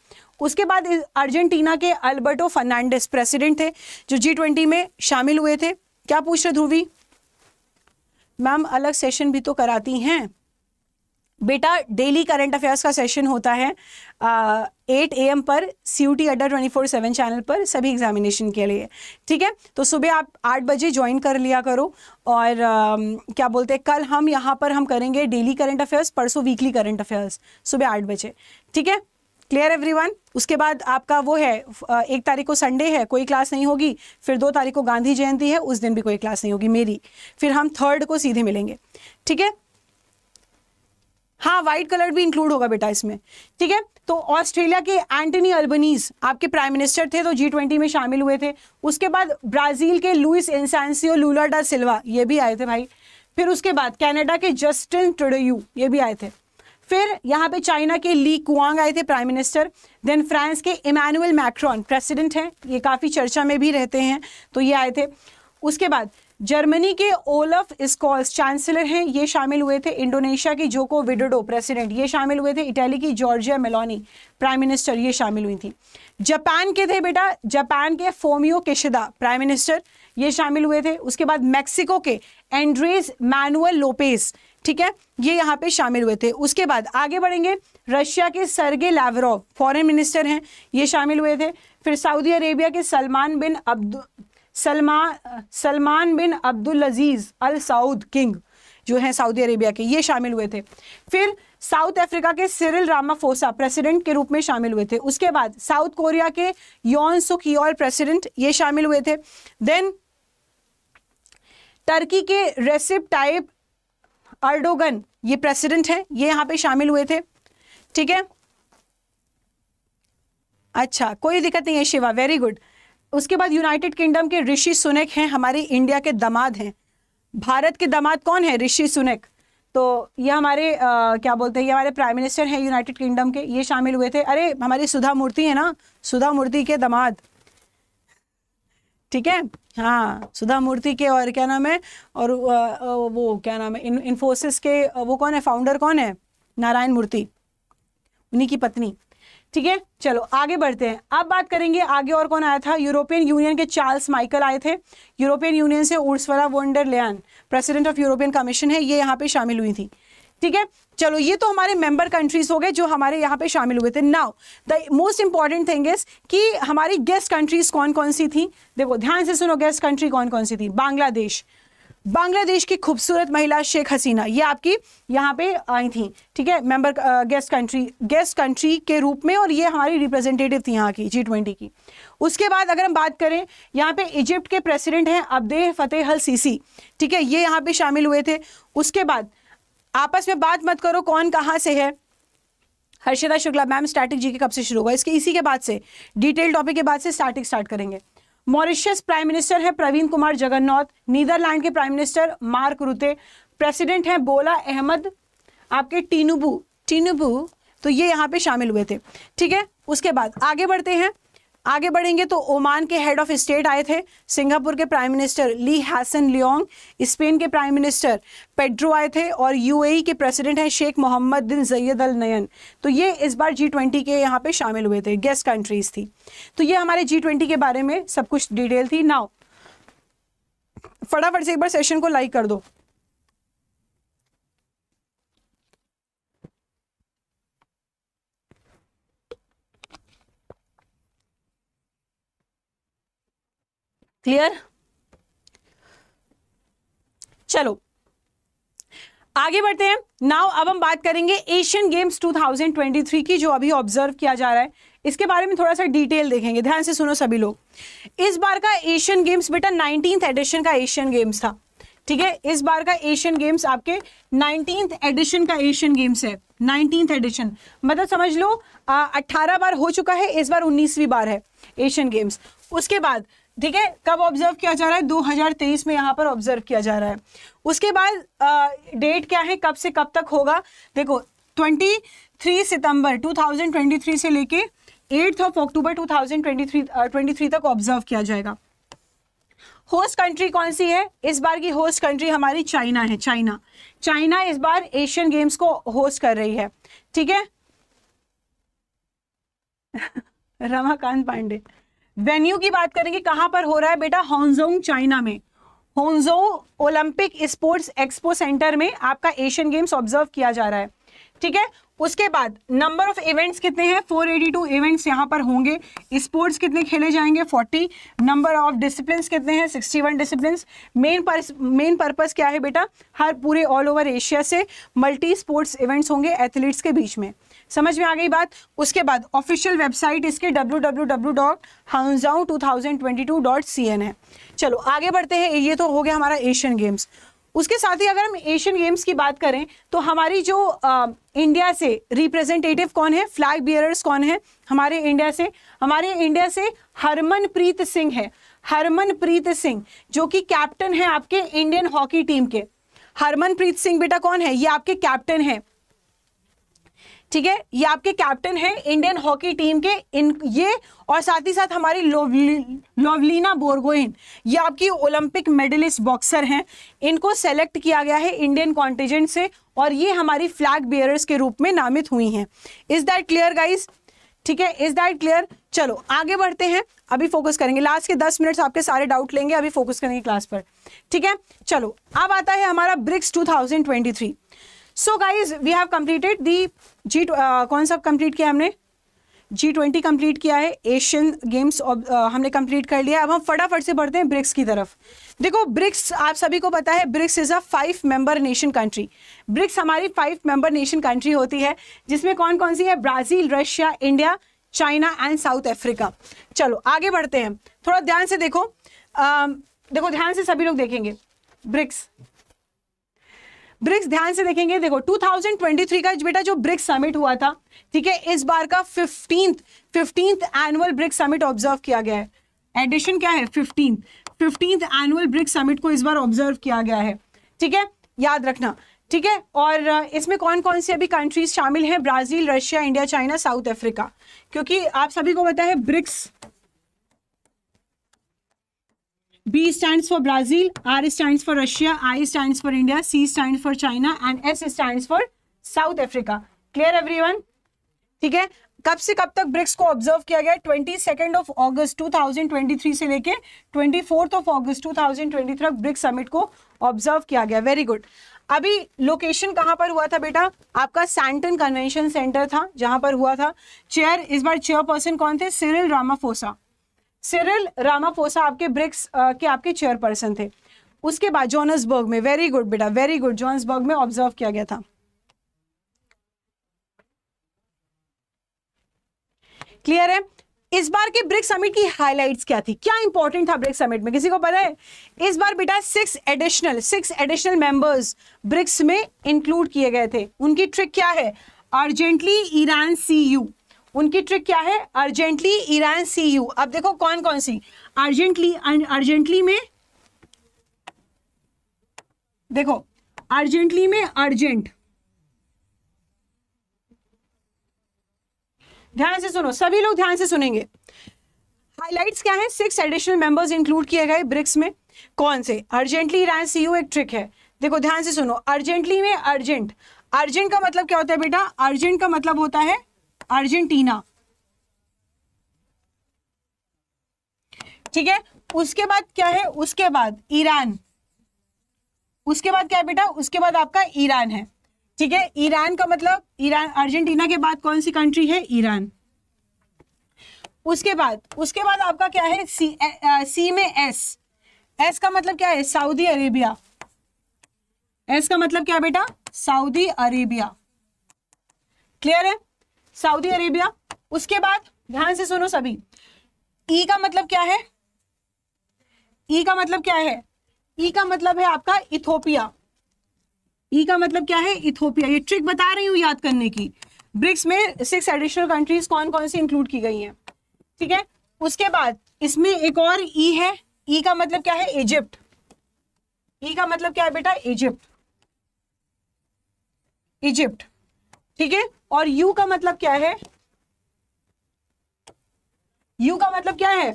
उसके बाद अर्जेंटीना के अल्बर्टो फर्नांडिस प्रेसिडेंट थे जो जी ट्वेंटी में शामिल हुए थे क्या पूछ रहे ध्रुवी मैम अलग सेशन भी तो कराती हैं बेटा डेली करंट अफेयर्स का सेशन होता है एट ए एम पर C U T Adda twenty four seven channel पर सभी एग्जामिनेशन के लिए ठीक है तो सुबह आप आठ बजे ज्वाइन कर लिया करो और आ, क्या बोलते हैं कल हम यहाँ पर हम करेंगे डेली करंट अफेयर्स परसों वीकली करंट अफेयर्स सुबह आठ बजे ठीक है क्लियर एवरीवन उसके बाद आपका वो है एक तारीख को संडे है कोई क्लास नहीं होगी फिर दो तारीख को गांधी जयंती है उस दिन भी कोई क्लास नहीं होगी मेरी फिर हम थर्ड को सीधे मिलेंगे ठीक है हाँ व्हाइट कलर भी इंक्लूड होगा बेटा इसमें ठीक है तो ऑस्ट्रेलिया के एंटनी अल्बनीज आपके प्राइम मिनिस्टर थे तो जी ट्वेंटी में शामिल हुए थे उसके बाद ब्राजील के लुइस इंसांसियो लूला डा सिल्वा ये भी आए थे भाई फिर उसके बाद कैनेडा के जस्टिन ट्रडयू ये भी आए थे फिर यहाँ पे चाइना के ली कुआंग आए थे प्राइम मिनिस्टर देन फ्रांस के इमानुअल मैक्रॉन प्रेसिडेंट हैं ये काफ़ी चर्चा में भी रहते हैं तो ये आए थे उसके बाद जर्मनी के ओलफ स्कॉल्स चांसलर हैं ये शामिल हुए थे इंडोनेशिया की जोको विडोडो प्रेसिडेंट ये शामिल हुए थे इटली की जॉर्जिया मेलोनी प्राइम मिनिस्टर ये शामिल हुई थी जापान के थे बेटा जापान के फोमियो केशदा प्राइम मिनिस्टर ये शामिल हुए थे उसके बाद मैक्सिको के एंड्रेस मैनुअल लोपेस ठीक है ये यहाँ पे शामिल हुए थे उसके बाद आगे बढ़ेंगे रशिया के सरगे लावरोव फॉरेन मिनिस्टर हैं ये शामिल हुए थे फिर सऊदी अरेबिया के Salman bin Abdul Salman Salman bin Abdul Aziz Al Saud king जो हैं सऊदी अरेबिया के ये शामिल हुए थे फिर साउथ अफ्रीका के सिरिल रामाफोसा प्रेसिडेंट के रूप में शामिल हुए थे उसके बाद साउथ कोरिया के योन सुख योल प्रेसिडेंट ये शामिल हुए थे देन टर्की के रेसिप टाइप अर्डोगन ये प्रेसिडेंट हैं ये यहाँ पे शामिल हुए थे ठीक है अच्छा कोई दिक्कत नहीं है शिवा वेरी गुड उसके बाद यूनाइटेड किंगडम के ऋषि सुनेक हैं हमारे इंडिया के दमाद हैं भारत के दमाद कौन है ऋषि सुनेक तो ये हमारे आ, क्या बोलते हैं ये हमारे प्राइम मिनिस्टर हैं यूनाइटेड किंगडम के ये शामिल हुए थे अरे हमारी सुधा मूर्ति है ना सुधा मूर्ति के दमाद ठीक है हाँ सुधा मूर्ति के और क्या नाम है और वो क्या नाम है इन्फोसिस के वो कौन है फाउंडर कौन है नारायण मूर्ति उन्हीं की पत्नी ठीक है चलो आगे बढ़ते हैं अब बात करेंगे आगे और कौन आया था यूरोपियन यूनियन के चार्ल्स माइकल आए थे यूरोपियन यूनियन से Ursula von der Leyen president of European Commission है ये यहाँ पे शामिल हुई थी ठीक है चलो ये तो हमारे मेंबर कंट्रीज हो गए जो हमारे यहाँ पे शामिल हुए थे now the most important thing is कि हमारी गेस्ट कंट्रीज कौन कौन सी थी देखो ध्यान से सुनो गेस्ट कंट्री कौन कौन सी थी बांग्लादेश बांग्लादेश की खूबसूरत महिला शेख हसीना ये आपकी यहाँ पे आई थी ठीक है member guest country guest country के रूप में और ये हमारी रिप्रेजेंटेटिव थी यहाँ की जी ट्वेंटी की उसके बाद अगर हम बात करें यहाँ पे इजिप्ट के प्रेसिडेंट हैं अब्दे फतेह हल सीसी ठीक है ये यहाँ पे शामिल हुए थे उसके बाद आपस में बात मत करो कौन कहाँ से है Harshada Shukla ma'am static G K कब से शुरू हुआ इसके इसी के बाद से डिटेल टॉपिक के बाद से स्टैटिक स्टार्ट करेंगे मॉरिशियस प्राइम मिनिस्टर हैं प्रवीण कुमार जगन्नाथ नीदरलैंड के prime minister Mark Rutte president हैं बोला अहमद आपके टीनुबू टीनुबू तो ये यहाँ पे शामिल हुए थे ठीक है उसके बाद आगे बढ़ते हैं आगे बढ़ेंगे तो ओमान के हेड ऑफ स्टेट आए थे सिंगापुर के prime minister Lee Hsien Loong Spain के प्राइम मिनिस्टर पेड्रो आए थे और यूएई के प्रेसिडेंट हैं शेख मोहम्मद बिन जैद अल नयन तो ये इस बार जी ट्वेंटी के यहाँ पे शामिल हुए थे गेस्ट कंट्रीज थी तो ये हमारे जी ट्वेंटी के बारे में सब कुछ डिटेल थी नाउ फटाफट से एक बार सेशन को लाइक कर दो क्लियर चलो आगे बढ़ते हैं नाउ अब हम बात करेंगे एशियन गेम्स 2023 की जो अभी ऑब्जर्व किया जा रहा है इसके बारे में थोड़ा सा डिटेल देखेंगे ध्यान से सुनो सभी लोग इस बार का एशियन गेम्स बेटा नाइनटीन एडिशन का एशियन गेम्स था ठीक है इस बार का एशियन गेम्स आपके नाइनटीन एडिशन का एशियन गेम्स है नाइनटीन एडिशन मतलब समझ लो अट्ठारह बार हो चुका है इस बार उन्नीसवीं बार है एशियन गेम्स उसके बाद ठीक है कब ऑब्जर्व किया जा रहा है 2023 में यहाँ पर ऑब्जर्व किया जा रहा है उसके बाद डेट क्या है कब से कब तक होगा देखो 23 सितंबर 2023 से लेके 8th ऑफ अक्टूबर 2023 23 तक ऑब्जर्व किया जाएगा होस्ट कंट्री कौन सी है इस बार की होस्ट कंट्री हमारी चाइना है चाइना चाइना इस बार एशियन गेम्स को होस्ट कर रही है ठीक है रमाकांत पांडे वेन्यू की बात करेंगे कहाँ पर हो रहा है बेटा हॉन्जोंग चाइना में Hangzhou Olympic Sports Expo Centre में आपका एशियन गेम्स ऑब्जर्व किया जा रहा है ठीक है उसके बाद नंबर ऑफ इवेंट्स कितने हैं 482 इवेंट्स यहाँ पर होंगे स्पोर्ट्स कितने खेले जाएंगे 40 नंबर ऑफ डिसिप्लिन कितने हैं 61 one discipline main main purpose क्या है बेटा हर पूरे ऑल ओवर एशिया से मल्टी स्पोर्ट्स इवेंट्स होंगे एथलीट्स के बीच में समझ में आ गई बात उसके बाद ऑफिशियल वेबसाइट इसके डब्ल्यू डब्ल्यू डब्ल्यू डॉट हाउजाउ two thousand twenty two dot C N है चलो आगे बढ़ते हैं ये तो हो गया हमारा एशियन गेम्स उसके साथ ही अगर हम एशियन गेम्स की बात करें तो हमारी जो आ, इंडिया से रिप्रेजेंटेटिव कौन है फ्लैग बियरर्स कौन है हमारे इंडिया से हमारे इंडिया से हरमनप्रीत सिंह है हरमनप्रीत सिंह जो कि कैप्टन है आपके इंडियन हॉकी टीम के हरमनप्रीत सिंह बेटा कौन है ये आपके कैप्टन हैं ठीक है ये आपके कैप्टन हैं इंडियन हॉकी टीम के इन ये और साथ ही साथ हमारी लोवली लोवलीना बोरगोइन ये आपकी ओलंपिक मेडलिस्ट बॉक्सर हैं इनको सेलेक्ट किया गया है इंडियन कॉन्टिजेंट से और ये हमारी फ्लैग बेयरर्स के रूप में नामित हुई हैं इज़ दैट क्लियर गाइज ठीक है इज़ दैट क्लियर चलो आगे बढ़ते हैं अभी फोकस करेंगे लास्ट के दस मिनट्स आपके सारे डाउट लेंगे अभी फोकस करेंगे क्लास पर ठीक है चलो अब आता है हमारा BRICS too so guys we have completed the G uh, कौन सा कंप्लीट किया हमने जी ट्वेंटी कंप्लीट किया है एशियन गेम्स uh, हमने कंप्लीट कर लिया अब हम फटाफट से बढ़ते हैं ब्रिक्स की तरफ देखो ब्रिक्स आप सभी को पता है BRICS is a five member nation country BRICS हमारी फाइव मेंबर नेशन कंट्री होती है जिसमें कौन कौन सी है Brazil Russia India China and South Africa चलो आगे बढ़ते हैं थोड़ा ध्यान से देखो आ, देखो ध्यान से सभी लोग देखेंगे ब्रिक्स ब्रिक्स ध्यान से देखेंगे देखो 2023 का बेटा जो ब्रिक्स समिट हुआ था ठीक है इस बार का fifteenth fifteenth annual BRICS summit observe किया गया है एडिशन क्या है fifteenth fifteenth annual BRICS summit को इस बार ऑब्जर्व किया गया है ठीक है याद रखना ठीक है और इसमें कौन कौन सी अभी कंट्रीज शामिल हैं Brazil Russia India China South Africa क्योंकि आप सभी को पता है BRICS B stands for Brazil, R stands for Russia, I stands for India, C stands for China and S stands for South Africa. Clear everyone? ठीक है कब से कब तक ब्रिक्स को ऑब्जर्व किया गया ट्वेंटी सेकेंड ऑफ ऑगस्ट 2023 से लेके ट्वेंटी फोर्थ ऑफ ऑगस्ट 2023 तक ब्रिक्स समिट को ऑब्जर्व किया गया वेरी गुड अभी लोकेशन कहाँ पर हुआ था बेटा आपका सैंटन कन्वेंशन सेंटर था जहां पर हुआ था चेयर इस बार चेयरपर्सन कौन थे सिरिल रामाफोसा सिरिल रामाफोसा आपके ब्रिक्स के आपके चेयरपर्सन थे उसके बाद जोनसबर्ग में वेरी गुड बेटा वेरी गुड जोनसबर्ग में ऑब्जर्व किया गया था क्लियर है इस बार के ब्रिक्स समिट की हाइलाइट्स क्या थी क्या इंपॉर्टेंट था ब्रिक्स समिट में किसी को पता है इस बार बेटा six additional six additional members BRICS में इंक्लूड किए गए थे उनकी ट्रिक क्या है अर्जेंटली ईरान सी यू उनकी ट्रिक क्या है अर्जेंटली ईरान सी यू अब देखो कौन कौन सी अर्जेंटली अर्जेंटली में देखो अर्जेंटली में अर्जेंट ध्यान से सुनो सभी लोग ध्यान से सुनेंगे हाइलाइट्स क्या है सिक्स एडिशनल मेंबर्स इंक्लूड किए गए ब्रिक्स में कौन से अर्जेंटली ईरान सी यू एक ट्रिक है देखो ध्यान से सुनो अर्जेंटली में अर्जेंट अर्जेंट का मतलब क्या होता है बेटा अर्जेंट का मतलब होता है अर्जेंटीना ठीक है उसके बाद क्या है उसके बाद ईरान उसके बाद क्या है बेटा उसके बाद आपका ईरान है ठीक है ईरान का मतलब ईरान अर्जेंटीना के बाद कौन सी कंट्री है ईरान उसके बाद उसके बाद आपका क्या है सी ए, आ, सी में एस एस का मतलब क्या है सऊदी अरेबिया एस का मतलब क्या बेटा सऊदी अरेबिया क्लियर है सऊदी अरेबिया उसके बाद ध्यान से सुनो सभी ई का मतलब क्या है ई का मतलब क्या है ई का मतलब है आपका इथोपिया ई का मतलब क्या है इथोपिया ये ट्रिक बता रही हूं याद करने की ब्रिक्स में सिक्स एडिशनल कंट्रीज कौन कौन सी इंक्लूड की गई हैं ठीक है उसके बाद इसमें एक और ई है ई का मतलब क्या है इजिप्ट ई का मतलब क्या है बेटा इजिप्ट इजिप्ट ठीक है और यू का मतलब क्या है यू का मतलब क्या है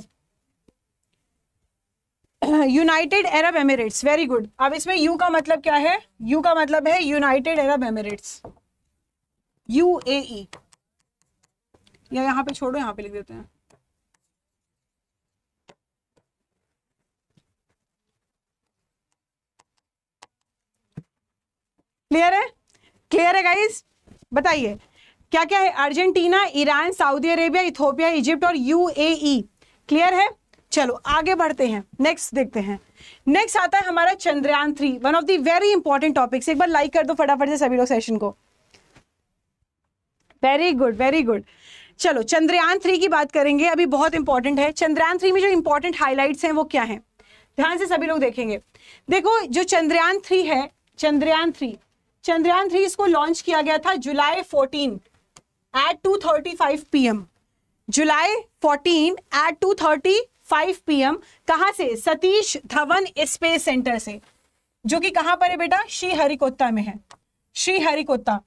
United Arab Emirates very good अब इसमें यू का मतलब क्या है यू का मतलब है United Arab Emirates U A या यहां पे छोड़ो यहां पे लिख देते हैं क्लियर है क्लियर है गाइस बताइए क्या क्या है Argentina Iran Saudi Arabia Ethiopia Egypt और यूएई क्लियर है चलो आगे बढ़ते हैं नेक्स्ट देखते हैं नेक्स्ट आता है हमारा Chandrayaan three one of the very important topics एक बार लाइक कर दो फटाफट से सभी लोग सेशन को वेरी गुड वेरी गुड चलो चंद्रयान थ्री की बात करेंगे अभी बहुत इंपॉर्टेंट है चंद्रयान थ्री में जो इंपॉर्टेंट हाईलाइट्स हैं वो क्या है ध्यान से सभी लोग देखेंगे देखो जो चंद्रयान थ्री है चंद्रयान थ्री चंद्रयान थ्री इसको लॉन्च किया गया था July fourteen at two thirty five P M July fourteen at two thirty five P M कहाँ से सतीश धवन स्पेस सेंटर से जो कि कहां पर है बेटा श्री हरिकोत्ता में है श्री हरिकोत्ता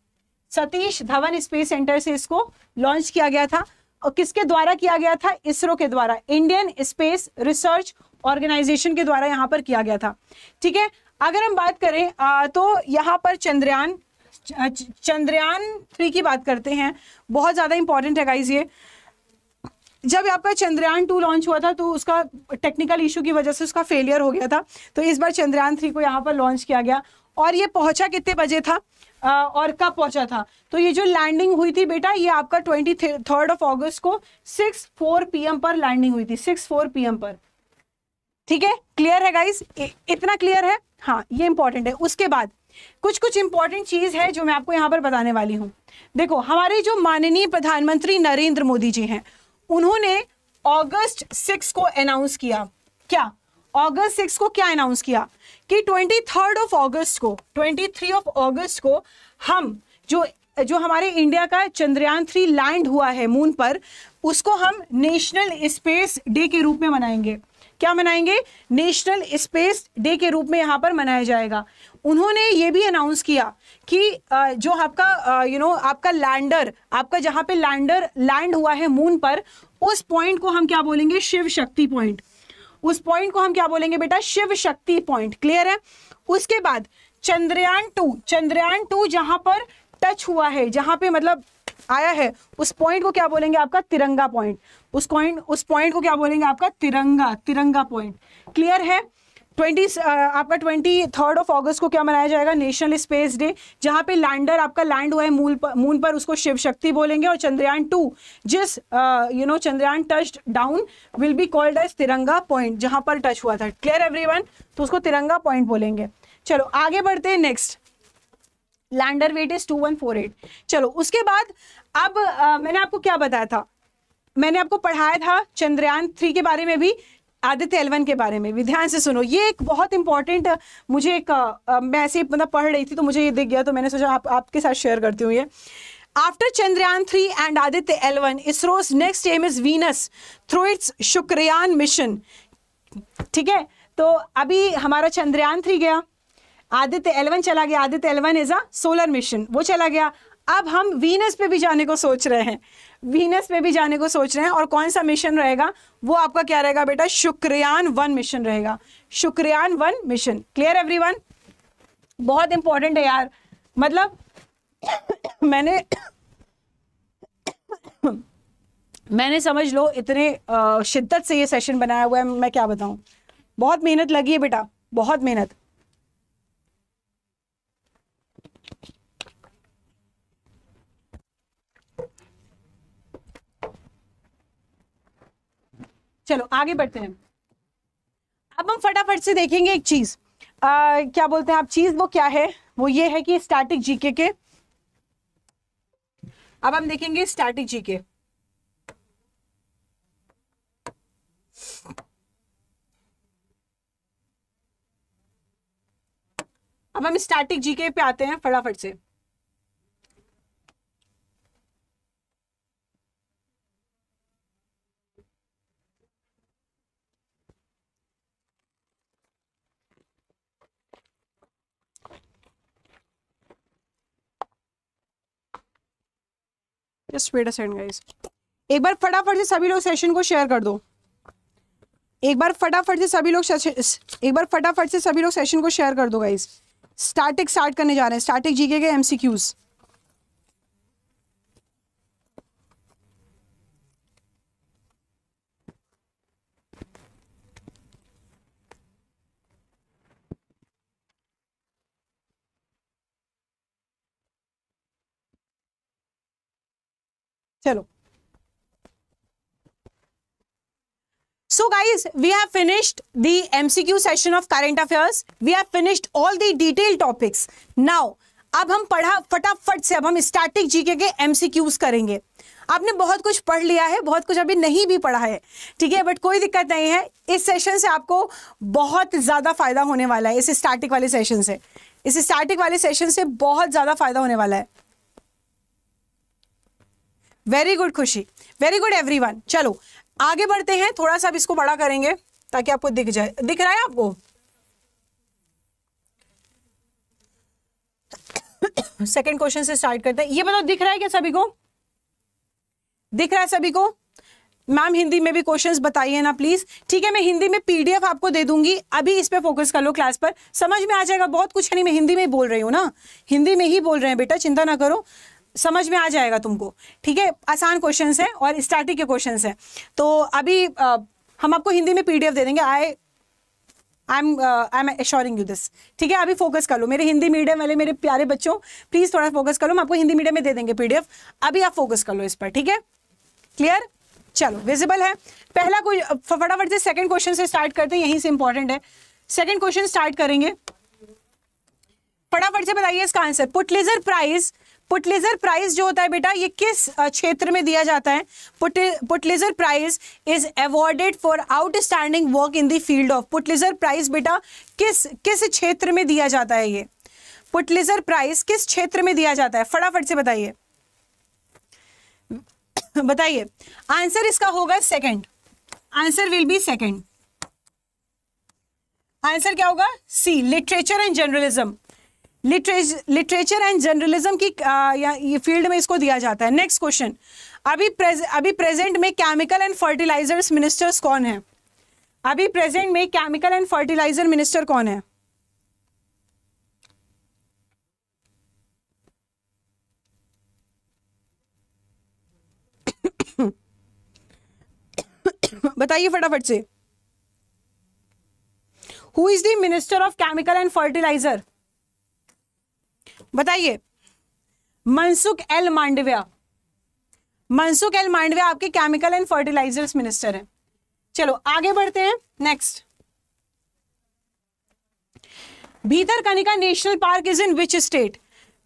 सतीश धवन स्पेस सेंटर से इसको लॉन्च किया गया था और किसके द्वारा किया गया था इसरो के द्वारा इंडियन स्पेस रिसर्च ऑर्गेनाइजेशन के द्वारा यहां पर किया गया था ठीक है अगर हम बात करें आ, तो यहाँ पर चंद्रयान चंद्रयान थ्री की बात करते हैं बहुत ज़्यादा इंपॉर्टेंट है गाइज ये जब आपका चंद्रयान टू लॉन्च हुआ था तो उसका टेक्निकल इशू की वजह से उसका फेलियर हो गया था तो इस बार चंद्रयान थ्री को यहाँ पर लॉन्च किया गया और ये पहुंचा कितने बजे था आ, और कब पहुंचा था तो ये जो लैंडिंग हुई थी बेटा ये आपका ट्वेंटी थर्ड ऑफ ऑगस्ट को सिक्स फोर पी पर लैंडिंग हुई थी सिक्स फोर पी पर ठीक है क्लियर है गाइज इतना क्लियर है हाँ ये इंपॉर्टेंट है उसके बाद कुछ कुछ इंपॉर्टेंट चीज़ है जो मैं आपको यहाँ पर बताने वाली हूँ देखो हमारे जो माननीय प्रधानमंत्री नरेंद्र मोदी जी हैं उन्होंने अगस्त सिक्स को अनाउंस किया क्या अगस्त सिक्स को क्या अनाउंस किया कि ट्वेंटी थर्ड ऑफ ऑगस्ट को ट्वेंटी थ्री ऑफ ऑगस्ट को हम जो जो हमारे इंडिया का चंद्रयान थ्री लैंड हुआ है मून पर उसको हम नेशनल स्पेस डे के रूप में मनाएंगे क्या मनाएंगे नेशनल स्पेस डे के रूप में यहाँ पर मनाया जाएगा उन्होंने ये भी अनाउंस किया कि जो आपका यू नो आपका लैंडर आपका जहाँ पे लैंडर लैंड हुआ है मून पर उस पॉइंट को हम क्या बोलेंगे शिव शक्ति पॉइंट उस पॉइंट को हम क्या बोलेंगे बेटा शिव शक्ति पॉइंट क्लियर है उसके बाद चंद्रयान टू चंद्रयान टू जहां पर टच हुआ है जहां पे मतलब आया है उस पॉइंट को क्या बोलेंगे आपका तिरंगा पॉइंट उस पॉइंट उस पॉइंट को क्या बोलेंगे आपका तिरंगा तिरंगा पॉइंट क्लियर है ट्वेंटी आपका ट्वेंटी थर्ड ऑफ ऑगस्ट को क्या मनाया जाएगा नेशनल स्पेस डे जहां पे लैंडर आपका लैंड हुआ है मूल पर मून पर उसको शिव शक्ति बोलेंगे और चंद्रयान टू जिस you know Chandrayaan touch down will be called as Tiranga point जहां पर टच हुआ था क्लियर एवरीवन तो उसको तिरंगा पॉइंट बोलेंगे चलो आगे बढ़ते हैं next lander weight is two one four eight चलो उसके बाद अब आ, मैंने आपको क्या बताया था मैंने आपको पढ़ाया था चंद्रयान थ्री के बारे में भी आदित्य एलवन के बारे में भी ध्यान से सुनो ये एक बहुत इंपॉर्टेंट मुझे एक आ, मैं ऐसे मतलब पढ़ रही थी तो मुझे ये दिख गया तो मैंने सोचा आप आपके साथ शेयर करती हूँ ये after Chandrayaan three and Aditya L one ISRO's next aim is Venus through its Shukrayaan mission ठीक है तो अभी हमारा चंद्रयान थ्री गया आदित्य एलवन चला गया Aditya L one is a solar mission वो चला गया अब हम वीनस पे भी जाने को सोच रहे हैं वीनस पे भी जाने को सोच रहे हैं और कौन सा मिशन रहेगा वो आपका क्या रहेगा बेटा शुक्रयान वन मिशन रहेगा Shukrayaan one mission clear everyone बहुत इंपॉर्टेंट है यार मतलब मैंने मैंने समझ लो इतने शिद्दत से ये सेशन बनाया हुआ है मैं क्या बताऊं बहुत मेहनत लगी है बेटा बहुत मेहनत चलो आगे बढ़ते हैं अब हम फटाफट से देखेंगे एक चीज आ, क्या बोलते हैं आप चीज वो क्या है वो ये है कि स्टैटिक जीके के अब हम देखेंगे स्टैटिक जीके अब हम स्टैटिक जीके पे आते हैं फटाफट से just wait a second guys एक बार फटाफट से सभी लोग सेशन को शेयर कर दो एक बार फटाफट से सभी लोग एक बार फटाफट से सभी लोग सेशन को शेयर कर दो गाइस स्टैटिक स्टार्ट करने जा रहे हैं स्टैटिक जीके के एमसीक्यूज़ चलो So guys, we have finished the MCQ session of current affairs. We have finished all the detailed topics. Now, अब हम पढ़ा फटाफट से अब हम स्टैटिक जीके के एमसीक्यूज करेंगे आपने बहुत कुछ पढ़ लिया है बहुत कुछ अभी नहीं भी पढ़ा है ठीक है बट कोई दिक्कत नहीं है इस सेशन से आपको बहुत ज़्यादा फायदा होने वाला है इस स्टैटिक वाले सेशन से इस स्टैटिक वाले सेशन से बहुत ज़्यादा फायदा होने वाला है very good Khushi very good everyone चलो आगे बढ़ते हैं थोड़ा सा इसको बड़ा करेंगे ताकि आपको दिख जाए दिख रहा है आपको सेकेंड क्वेश्चन से स्टार्ट करते हैं ये बताओ दिख रहा है क्या सभी को दिख रहा है सभी को मैम हिंदी में भी क्वेश्चंस बताइए ना प्लीज ठीक है मैं हिंदी में पीडीएफ आपको दे दूंगी अभी इस पे फोकस कर लो क्लास पर समझ में आ जाएगा बहुत कुछ नहीं मैं हिंदी में ही बोल रही हूँ ना हिंदी में ही बोल रहे हैं बेटा चिंता ना करो समझ में आ जाएगा तुमको ठीक है आसान क्वेश्चन है और स्टैटिक के क्वेश्चन है तो अभी आ, हम आपको हिंदी में पीडीएफ दे देंगे I I am I am assuring you this ठीक है अभी फोकस कर लो मेरे हिंदी मीडियम वाले मेरे प्यारे बच्चों प्लीज़ थोड़ा फोकस कर लो आपको हिंदी मीडियम में दे देंगे पीडीएफ अभी आप फोकस कर लो इस पर ठीक है क्लियर चलो विजिबल है पहला कोई फटाफट से सेकंड क्वेश्चन से स्टार्ट करते हैं यहीं से इंपॉर्टेंट है सेकंड क्वेश्चन स्टार्ट करेंगे फटाफट से बताइए इसका answer Pulitzer prize Pulitzer prize जो होता है बेटा ये किस क्षेत्र में दिया जाता है Pulitzer prize is awarded for outstanding work in the field of Pulitzer prize बेटा किस किस क्षेत्र में दिया जाता है ये पुटलेजर प्राइज किस क्षेत्र में दिया जाता है फटाफट से बताइए बताइए आंसर इसका होगा second answer will be second answer क्या होगा C literature and journalism literature and journalism की आ, या ये फील्ड में इसको दिया जाता है नेक्स्ट क्वेश्चन अभी प्रेज, अभी प्रेजेंट में केमिकल एंड फर्टिलाइजर्स मिनिस्टर्स कौन है अभी प्रेजेंट में केमिकल एंड फर्टिलाइजर मिनिस्टर कौन है बताइए फटाफट से who is the minister of chemical and fertilizer बताइए मनसुख एल मांडविया मनसुख एल मांडविया आपके केमिकल एंड फर्टिलाइजर्स मिनिस्टर हैं चलो आगे बढ़ते हैं next Bhitarkanika national park is in which state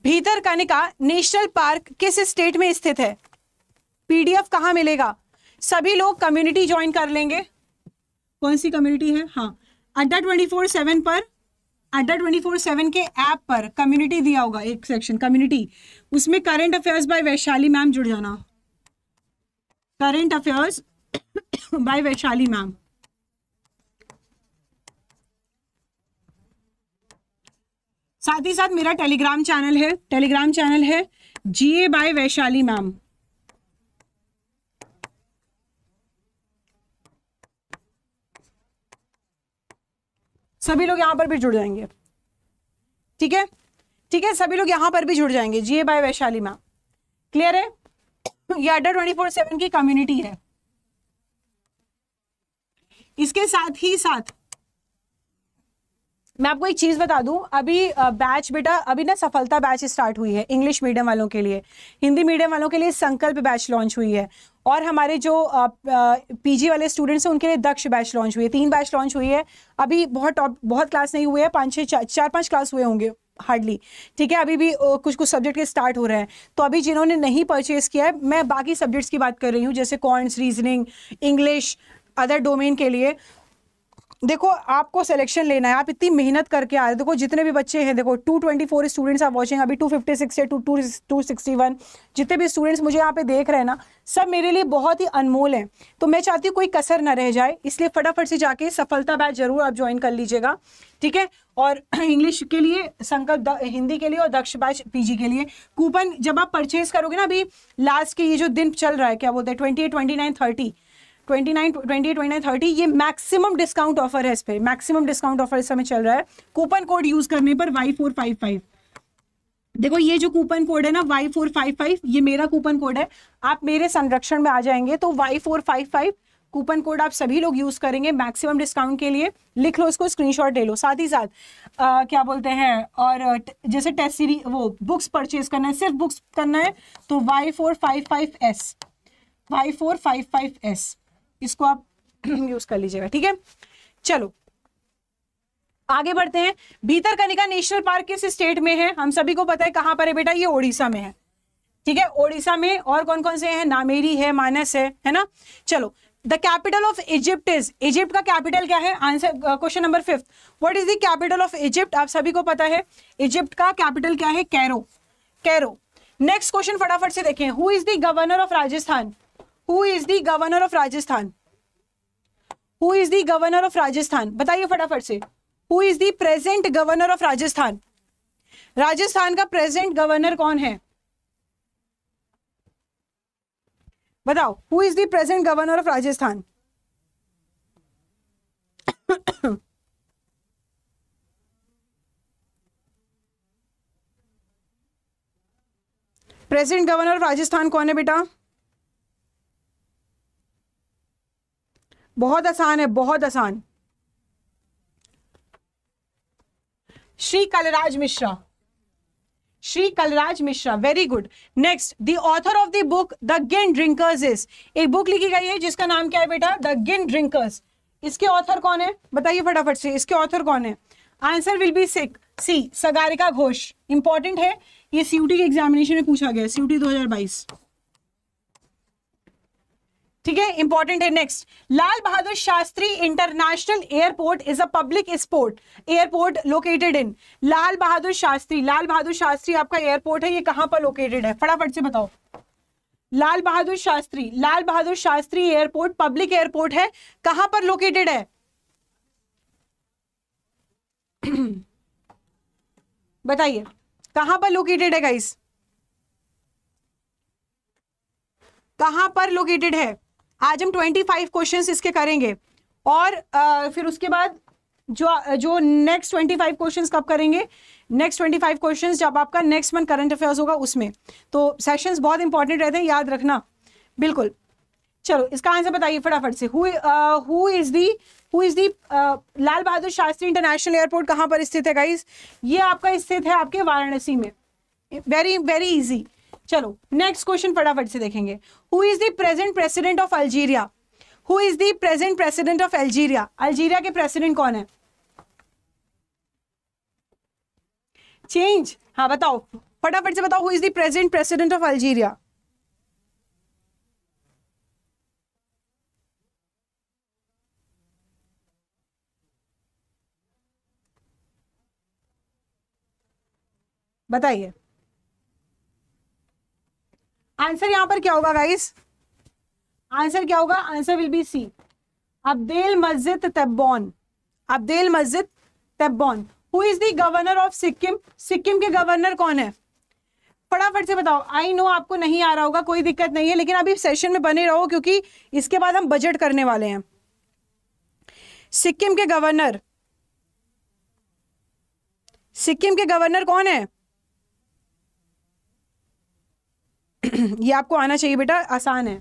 Bhitarkanika national park किस स्टेट में स्थित है पीडीएफ कहाँ मिलेगा सभी लोग कम्युनिटी ज्वाइन कर लेंगे कौन सी कम्युनिटी है हाँ अड्डा ट्वेंटी फोर सेवन पर अंडर ट्वेंटी फोर सेवन के ऐप पर कम्युनिटी दिया होगा एक सेक्शन कम्युनिटी उसमें current affairs by Vaishali ma'am जुड़ जाना current affairs by Vaishali ma'am साथ ही साथ मेरा टेलीग्राम चैनल है टेलीग्राम चैनल है जीए बाय वैशाली मैम सभी लोग यहाँ पर भी जुड़ जाएंगे ठीक है ठीक है सभी लोग यहाँ पर भी जुड़ जाएंगे G by Vaishali ma'am clear है ये अडर ट्वेंटी फोर सेवन की कम्युनिटी है इसके साथ ही साथ मैं आपको एक चीज़ बता दूं अभी बैच बेटा अभी ना सफलता बैच स्टार्ट हुई है इंग्लिश मीडियम वालों के लिए हिंदी मीडियम वालों के लिए संकल्प बैच लॉन्च हुई है और हमारे जो पीजी वाले स्टूडेंट्स हैं उनके लिए दक्ष बैच लॉन्च हुई है तीन बैच लॉन्च हुई है अभी बहुत टॉप बहुत क्लास नहीं हुए हैं पाँच छः चार, चार पाँच क्लास हुए होंगे हार्डली ठीक है अभी भी कुछ कुछ सब्जेक्ट के स्टार्ट हो रहे हैं तो अभी जिन्होंने नहीं परचेज़ किया है मैं बाकी सब्जेक्ट्स की बात कर रही हूँ जैसे quants reasoning English other domain के लिए देखो आपको सिलेक्शन लेना है आप इतनी मेहनत करके आ रहे हो देखो जितने भी बच्चे हैं देखो 224 स्टूडेंट्स आप वॉचिंग अभी 256 है two two two sixty one जितने भी स्टूडेंट्स मुझे यहाँ पे देख रहे हैं ना सब मेरे लिए बहुत ही अनमोल हैं तो मैं चाहती हूँ कोई कसर ना रह जाए इसलिए फटाफट से जाके सफलता बैच जरूर आप ज्वाइन कर लीजिएगा ठीक है और इंग्लिश के लिए संकल्प हिंदी के लिए और दक्ष बैच पी के लिए कूपन जब आप परचेज करोगे ना अभी लास्ट के ये जो दिन चल रहा है क्या बोलते हैं twenty eight twenty nine thirty twenty nine twenty twenty nine thirty ये मैक्सिमम डिस्काउंट ऑफर है इस पर मैक्सिमम डिस्काउंट ऑफर इस समय चल रहा है कूपन कोड यूज करने पर वाई फोर फाइव फाइव देखो ये जो कूपन कोड है ना वाई फोर फाइव फाइव ये मेरा कूपन कोड है आप मेरे संरक्षण में आ जाएंगे तो Y four five five coupon code आप सभी लोग यूज करेंगे मैक्सिमम डिस्काउंट के लिए लिख लो इसको स्क्रीनशॉट ले लो साथ ही साथ आ, क्या बोलते हैं और जैसे टेस्ट सीरी वो बुक्स परचेज करना है सिर्फ बुक्स करना है तो Y four five five S Y four five five S इसको आप यूज कर लीजिएगा ठीक है चलो आगे बढ़ते हैं कनिका नेशनल पार्क किस स्टेट में है हम सभी को पता है कहां पर है बेटा ये ओडिशा में है ठीक है ओडिशा में और कौन कौन से हैं नामेरी है मानस है है ना चलो the capital of Egypt is Egypt का कैपिटल क्या है answer question number fifth what is the capital of Egypt आप सभी को पता है इजिप्ट का कैपिटल क्या है कैरो कैरो नेक्स्ट क्वेश्चन फटाफट से देखें who is the governor of Rajasthan who is the governor of Rajasthan who is the governor of Rajasthan बताइए फटाफट से who is the present governor of Rajasthan Rajasthan का प्रेजेंट गवर्नर कौन है बताओ who is the present governor of Rajasthan present governor of Rajasthan कौन है बेटा बहुत आसान है बहुत आसान Shri Kalraj Mishra Shri Kalraj Mishra very good next the author of the book the gin drinkers is एक बुक लिखी गई है जिसका नाम क्या है बेटा द गिन ड्रिंकर्स इसके ऑथर कौन है बताइए फटाफट से इसके ऑथर कौन है आंसर विल बी सिक सी सगारिका घोष इंपॉर्टेंट है ये सीयूटी के एग्जामिनेशन में पूछा गया सीयूटी 2022 ठीक है इंपॉर्टेंट है next Lal Bahadur Shastri international airport is a public sport airport located in Lal Bahadur Shastri Lal Bahadur Shastri आपका एयरपोर्ट है ये कहां पर लोकेटेड है फटाफट से बताओ Lal Bahadur Shastri Lal Bahadur Shastri airport public airport है कहां पर लोकेटेड है बताइए कहां पर लोकेटेड है गाइस कहां पर लोकेटेड है आज हम 25 क्वेश्चंस इसके करेंगे और आ, फिर उसके बाद जो जो नेक्स्ट ट्वेंटी फाइव क्वेश्चन कब करेंगे नेक्स्ट ट्वेंटी फाइव क्वेश्चन जब आपका नेक्स्ट मंथ करंट अफेयर्स होगा उसमें तो सेशंस बहुत इंपॉर्टेंट रहते हैं याद रखना बिल्कुल चलो इसका आंसर बताइए फटाफट से who is the who is the Lal Bahadur Shastri international airport कहाँ पर स्थित है गाइज ये आपका स्थित है आपके वाराणसी में वेरी वेरी इजी चलो नेक्स्ट क्वेश्चन फटाफट से देखेंगे who is the present president of Algeria who is the present president of Algeria Algeria के प्रेसिडेंट कौन है चेंज हाँ बताओ फटाफट से बताओ who is the present president of Algeria बताइए आंसर यहां पर क्या होगा गाइस आंसर क्या होगा answer will be C Abdelmadjid Tebboune Abdelmadjid Tebboune who is the governor of Sikkim Sikkim के गवर्नर कौन है फटाफट से बताओ आई नो आपको नहीं आ रहा होगा कोई दिक्कत नहीं है लेकिन अभी सेशन में बने रहो क्योंकि इसके बाद हम बजट करने वाले हैं सिक्किम के गवर्नर सिक्किम के गवर्नर कौन है ये आपको आना चाहिए बेटा आसान है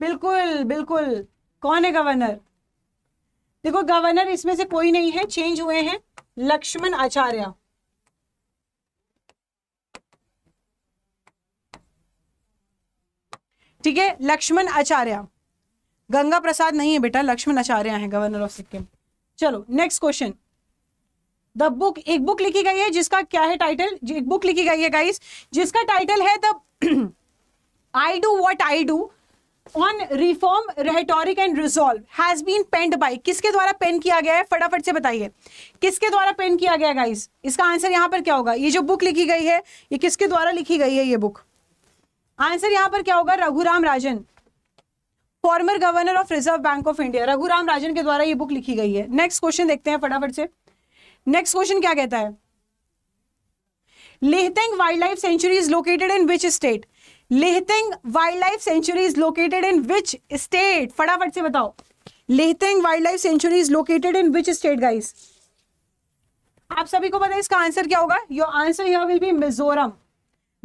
बिल्कुल बिल्कुल कौन है गवर्नर देखो गवर्नर इसमें से कोई नहीं है चेंज हुए हैं लक्ष्मण आचार्य ठीक है लक्ष्मण आचार्य गंगा प्रसाद नहीं है बेटा लक्ष्मण आचार्य हैं गवर्नर ऑफ सिक्किम चलो नेक्स्ट क्वेश्चन द बुक एक बुक लिखी गई है जिसका क्या है टाइटल एक बुक लिखी गई है गाइस जिसका टाइटल है the I do what I do on reform rhetoric and resolve has been penned by किसके द्वारा पेन किया गया है फटाफट से बताइए किसके द्वारा पेन किया गया गाइस इसका आंसर यहाँ पर क्या होगा ये जो बुक लिखी गई है ये किसके द्वारा लिखी गई है ये बुक आंसर यहाँ पर क्या होगा Raghuram Rajan former governor of reserve bank of India Raghuram Rajan के द्वारा ये बुक लिखी गई है नेक्स्ट क्वेश्चन देखते हैं फटाफट से नेक्स्ट क्वेश्चन क्या कहता है Lengteng wild life sanctuary is located in which state Lengteng wild life sanctuary is located in which state फटाफट से बताओ Lengteng wild life sanctuary is located in which state guys आप सभी को पता है इसका आंसर क्या होगा your answer here will be Mizoram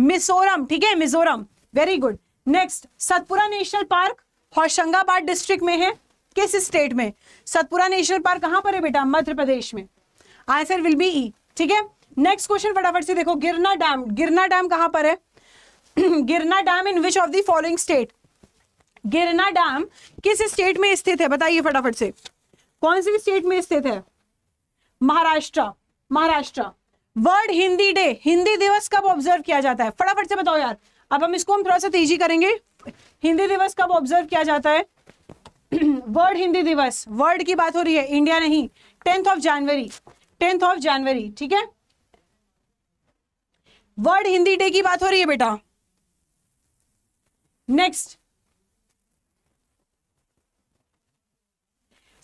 Mizoram ठीक है Mizoram very good next Satpura national park Hoshangabad district में है किस स्टेट में सतपुरा नेशनल पार्क कहां पर है बेटा मध्य प्रदेश में आंसर विल बी ई ठीक है नेक्स्ट क्वेश्चन फटाफट से देखो गिरना डैम गिरना डैम कहां पर है Girna dam in which of the following state Girna dam किस स्टेट में स्थित है बताइए फटाफट से कौन सी स्टेट में स्थित है महाराष्ट्र महाराष्ट्र वर्ल्ड हिंदी डे हिंदी दिवस कब ऑब्जर्व किया जाता है फटाफट से बताओ यार अब हम इसको हम थोड़ा सा तेजी करेंगे हिंदी दिवस कब ऑब्जर्व किया जाता है वर्ल्ड हिंदी दिवस वर्ल्ड की बात हो रही है इंडिया नहीं tenth of January tenth of January ठीक है वर्ल्ड हिंदी डे की बात हो रही है बेटा next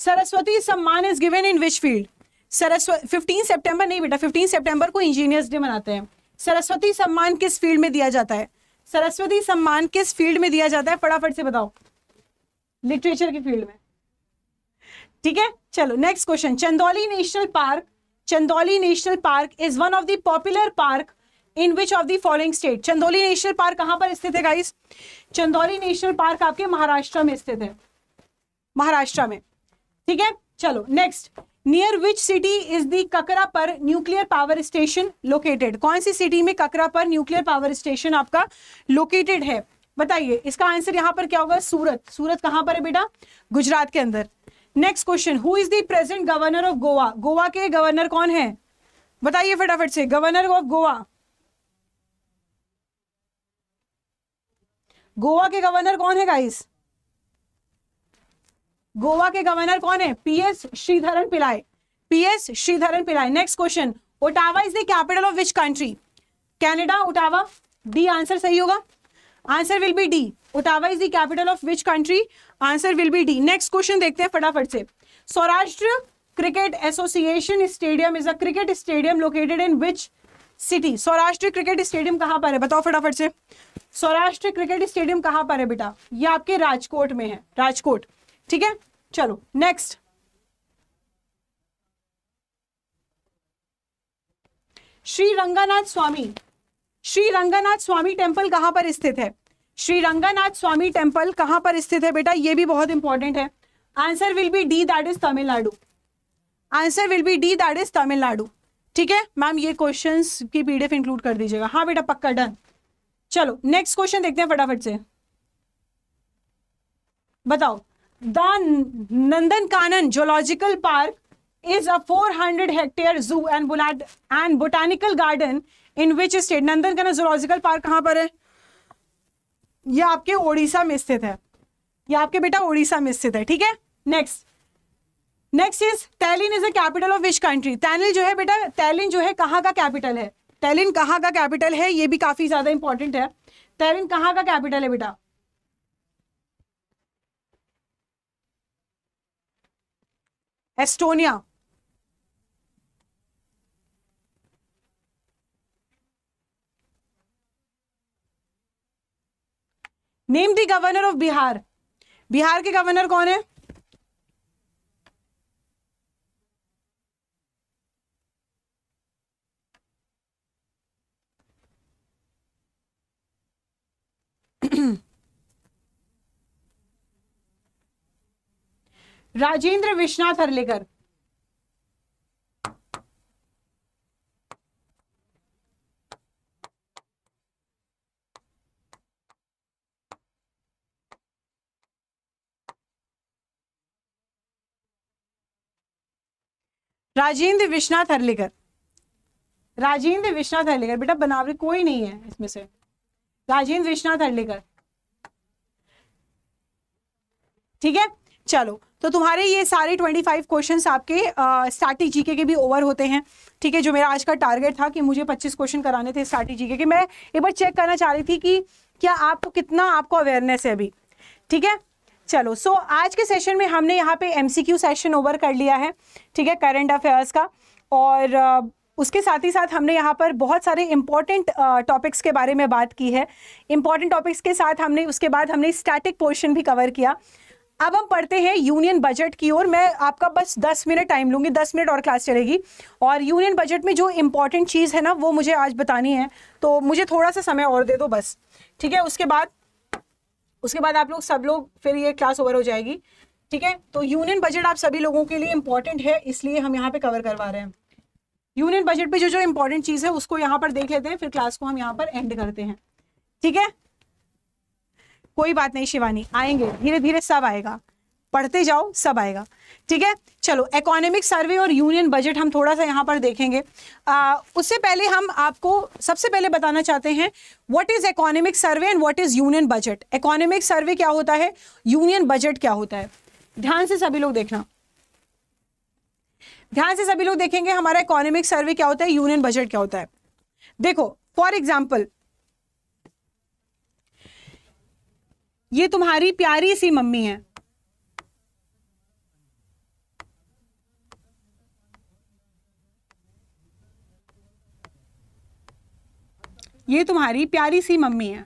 Saraswati Samman is given in which field Saraswati fifteen सितंबर नहीं बेटा फिफ्टीन सितंबर को इंजीनियर्स डे मनाते हैं सरस्वती सम्मान किस फील्ड में दिया जाता है सरस्वती सम्मान किस फील्ड में दिया जाता है फटाफट से बताओ लिटरेचर की फील्ड में ठीक है चलो next question Chandauli national park Chandauli national park is one of the popular park in which of the following state Chandauli national park कहां पर स्थित है गाइस चंदौली नेशनल पार्क आपके महाराष्ट्र में स्थित है महाराष्ट्र में ठीक है चलो next near which city is the Kakrapar nuclear power station located कौन सी सिटी में Kakrapar nuclear power station आपका लोकेटेड है बताइए इसका आंसर यहाँ पर क्या होगा सूरत सूरत कहां पर है बेटा गुजरात के अंदर next question who is the present governor of Goa Goa के गवर्नर कौन है बताइए फटाफट से गवर्नर ऑफ गोवा गोवा के गवर्नर कौन है गाइस गोवा के गवर्नर कौन है PS Sreedharan Pillai PS Sreedharan Pillai next question Ottawa is the capital of which country Canada Ottawa D answer सही होगा answer will be D Ottawa is the capital of which country answer will be D next question देखते हैं फटाफट से Saurashtra cricket association stadium is a cricket stadium located in which city Saurashtra cricket stadium कहाँ पर है बताओ फटाफट से सौराष्ट्र क्रिकेट स्टेडियम कहाँ पर है बेटा ये आपके राजकोट में है राजकोट ठीक है चलो नेक्स्ट श्री रंगानाथ स्वामी श्री रंगानाथ स्वामी टेम्पल कहाँ पर स्थित है श्री रंगानाथ स्वामी टेम्पल कहां पर स्थित है बेटा ये भी बहुत इंपॉर्टेंट है answer will be D that is Tamil Nadu answer will be D that is Tamil Nadu ठीक है मैम ये क्वेश्चन की पीडीएफ इंक्लूड कर दीजिएगा हाँ बेटा पक्का डन चलो नेक्स्ट क्वेश्चन देखते हैं फटाफट से बताओ the Nandan Kanan zoological park is a 400 zoo and and botanical garden in which state Nandan Kanan zoological park कहां पर है ये आपके ओडिशा में स्थित है ये आपके बेटा ओडिशा में स्थित है ठीक है next next is Tallinn is the capital of which country Tallinn जो है बेटा तैलिन जो है कहाँ का कैपिटल है तैलिन कहाँ का कैपिटल है ये भी काफी ज्यादा इंपॉर्टेंट है तैलिन कहाँ का कैपिटल है बेटा Estonia name the governor of Bihar Bihar के गवर्नर कौन है राजेंद्र विश्वनाथ हरलेकर राजेंद्र विश्वनाथ हरलेकर राजेंद्र विश्वनाथ हरलेकर बेटा बनावरी कोई नहीं है इसमें से राजेंद्र विश्वनाथ हरलेकर ठीक है चलो तो तुम्हारे ये सारे 25 क्वेश्चंस आपके स्टार्टिंग जीके के भी ओवर होते हैं ठीक है जो मेरा आज का टारगेट था कि मुझे 25 क्वेश्चन कराने थे स्टार्टिंग जीके के मैं एक बार चेक करना चाह रही थी कि क्या आपको कितना आपको अवेयरनेस है अभी ठीक है चलो सो so, आज के सेशन में हमने यहाँ पे एम सेशन ओवर कर लिया है ठीक है करंट अफेयर्स का और uh, उसके साथ ही साथ हमने यहाँ पर बहुत सारे इंपॉर्टेंट टॉपिक्स uh, के बारे में बात की है इंपॉर्टेंट टॉपिक्स के साथ हमने उसके बाद हमने स्टैटिक पोर्शन भी कवर किया अब हम पढ़ते हैं यूनियन बजट की ओर मैं आपका बस दस मिनट टाइम लूँगी दस मिनट और क्लास चलेगी और यूनियन बजट में जो इम्पॉर्टेंट चीज़ है ना वो मुझे आज बतानी है तो मुझे थोड़ा सा समय और दे दो बस ठीक है उसके बाद उसके बाद आप लोग सब लोग फिर ये क्लास ओवर हो जाएगी ठीक है तो यूनियन बजट आप सभी लोगों के लिए इंपॉर्टेंट है इसलिए हम यहाँ पे कवर करवा रहे हैं यूनियन बजट पे जो जो इंपॉर्टेंट चीज है उसको यहाँ पर देख लेते हैं फिर क्लास को हम यहाँ पर एंड करते हैं ठीक है कोई बात नहीं शिवानी आएंगे धीरे धीरे सब आएगा पढ़ते जाओ सब आएगा ठीक है चलो इकोनॉमिक सर्वे और यूनियन बजट हम थोड़ा सा यहाँ पर देखेंगे आ, उससे पहले हम आपको सबसे पहले बताना चाहते हैं what is economic survey and what is union budget economic survey क्या होता है यूनियन बजट क्या होता है ध्यान से सभी लोग देखना ध्यान से सभी लोग देखेंगे हमारा इकोनॉमिक सर्वे क्या होता है यूनियन बजट क्या होता है देखो फॉर एग्जाम्पल ये तुम्हारी प्यारी सी मम्मी है ये तुम्हारी प्यारी सी मम्मी है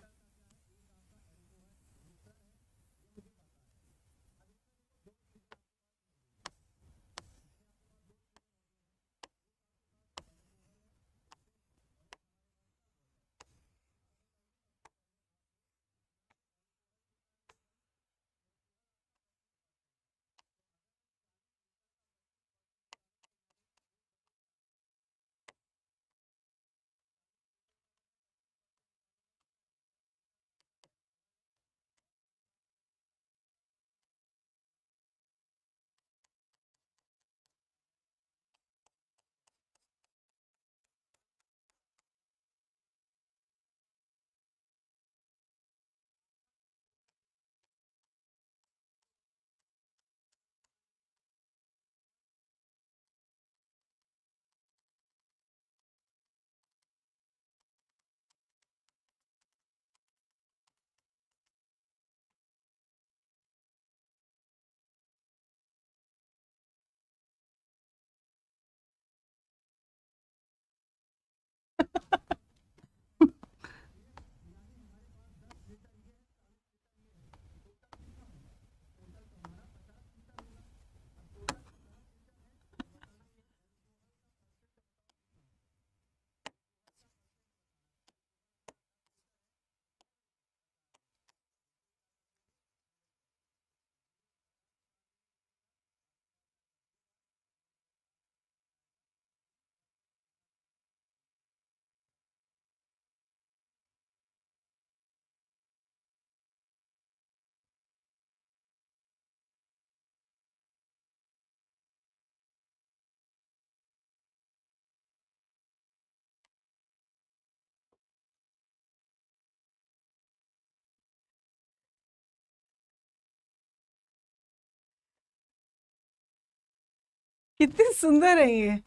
कितनी सुंदर है ये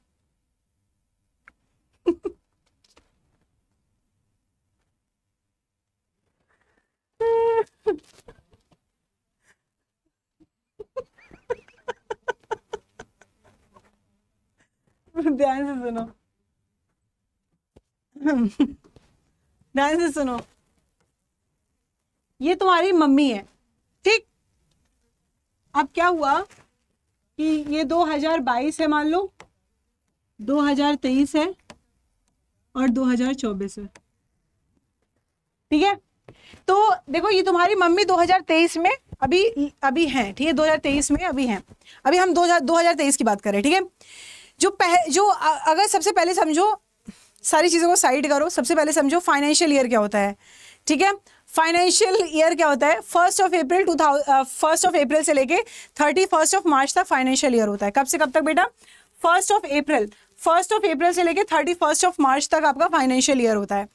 ध्यान से सुनो ध्यान से सुनो ये तुम्हारी मम्मी है ठीक अब क्या हुआ कि ये 2022 है मान लो 2023 है और 2024 है ठीक है तो देखो ये तुम्हारी मम्मी 2023 में अभी अभी हैं ठीक है 2023 में अभी हैं अभी हम 2000 2023 की बात करें ठीक है जो पह जो अगर सबसे पहले समझो सारी चीज़ों को साइड करो सबसे पहले समझो फाइनेंशियल ईयर क्या होता है ठीक है फाइनेंशियल ईयर क्या होता है first of April to first of April से लेके थर्टी फर्स्ट ऑफ मार्च तक फाइनेंशियल ईयर होता है कब से कब तक बेटा first of April first of April से लेकर थर्टी फर्स्ट ऑफ मार्च तक आपका फाइनेंशियल ईयर होता है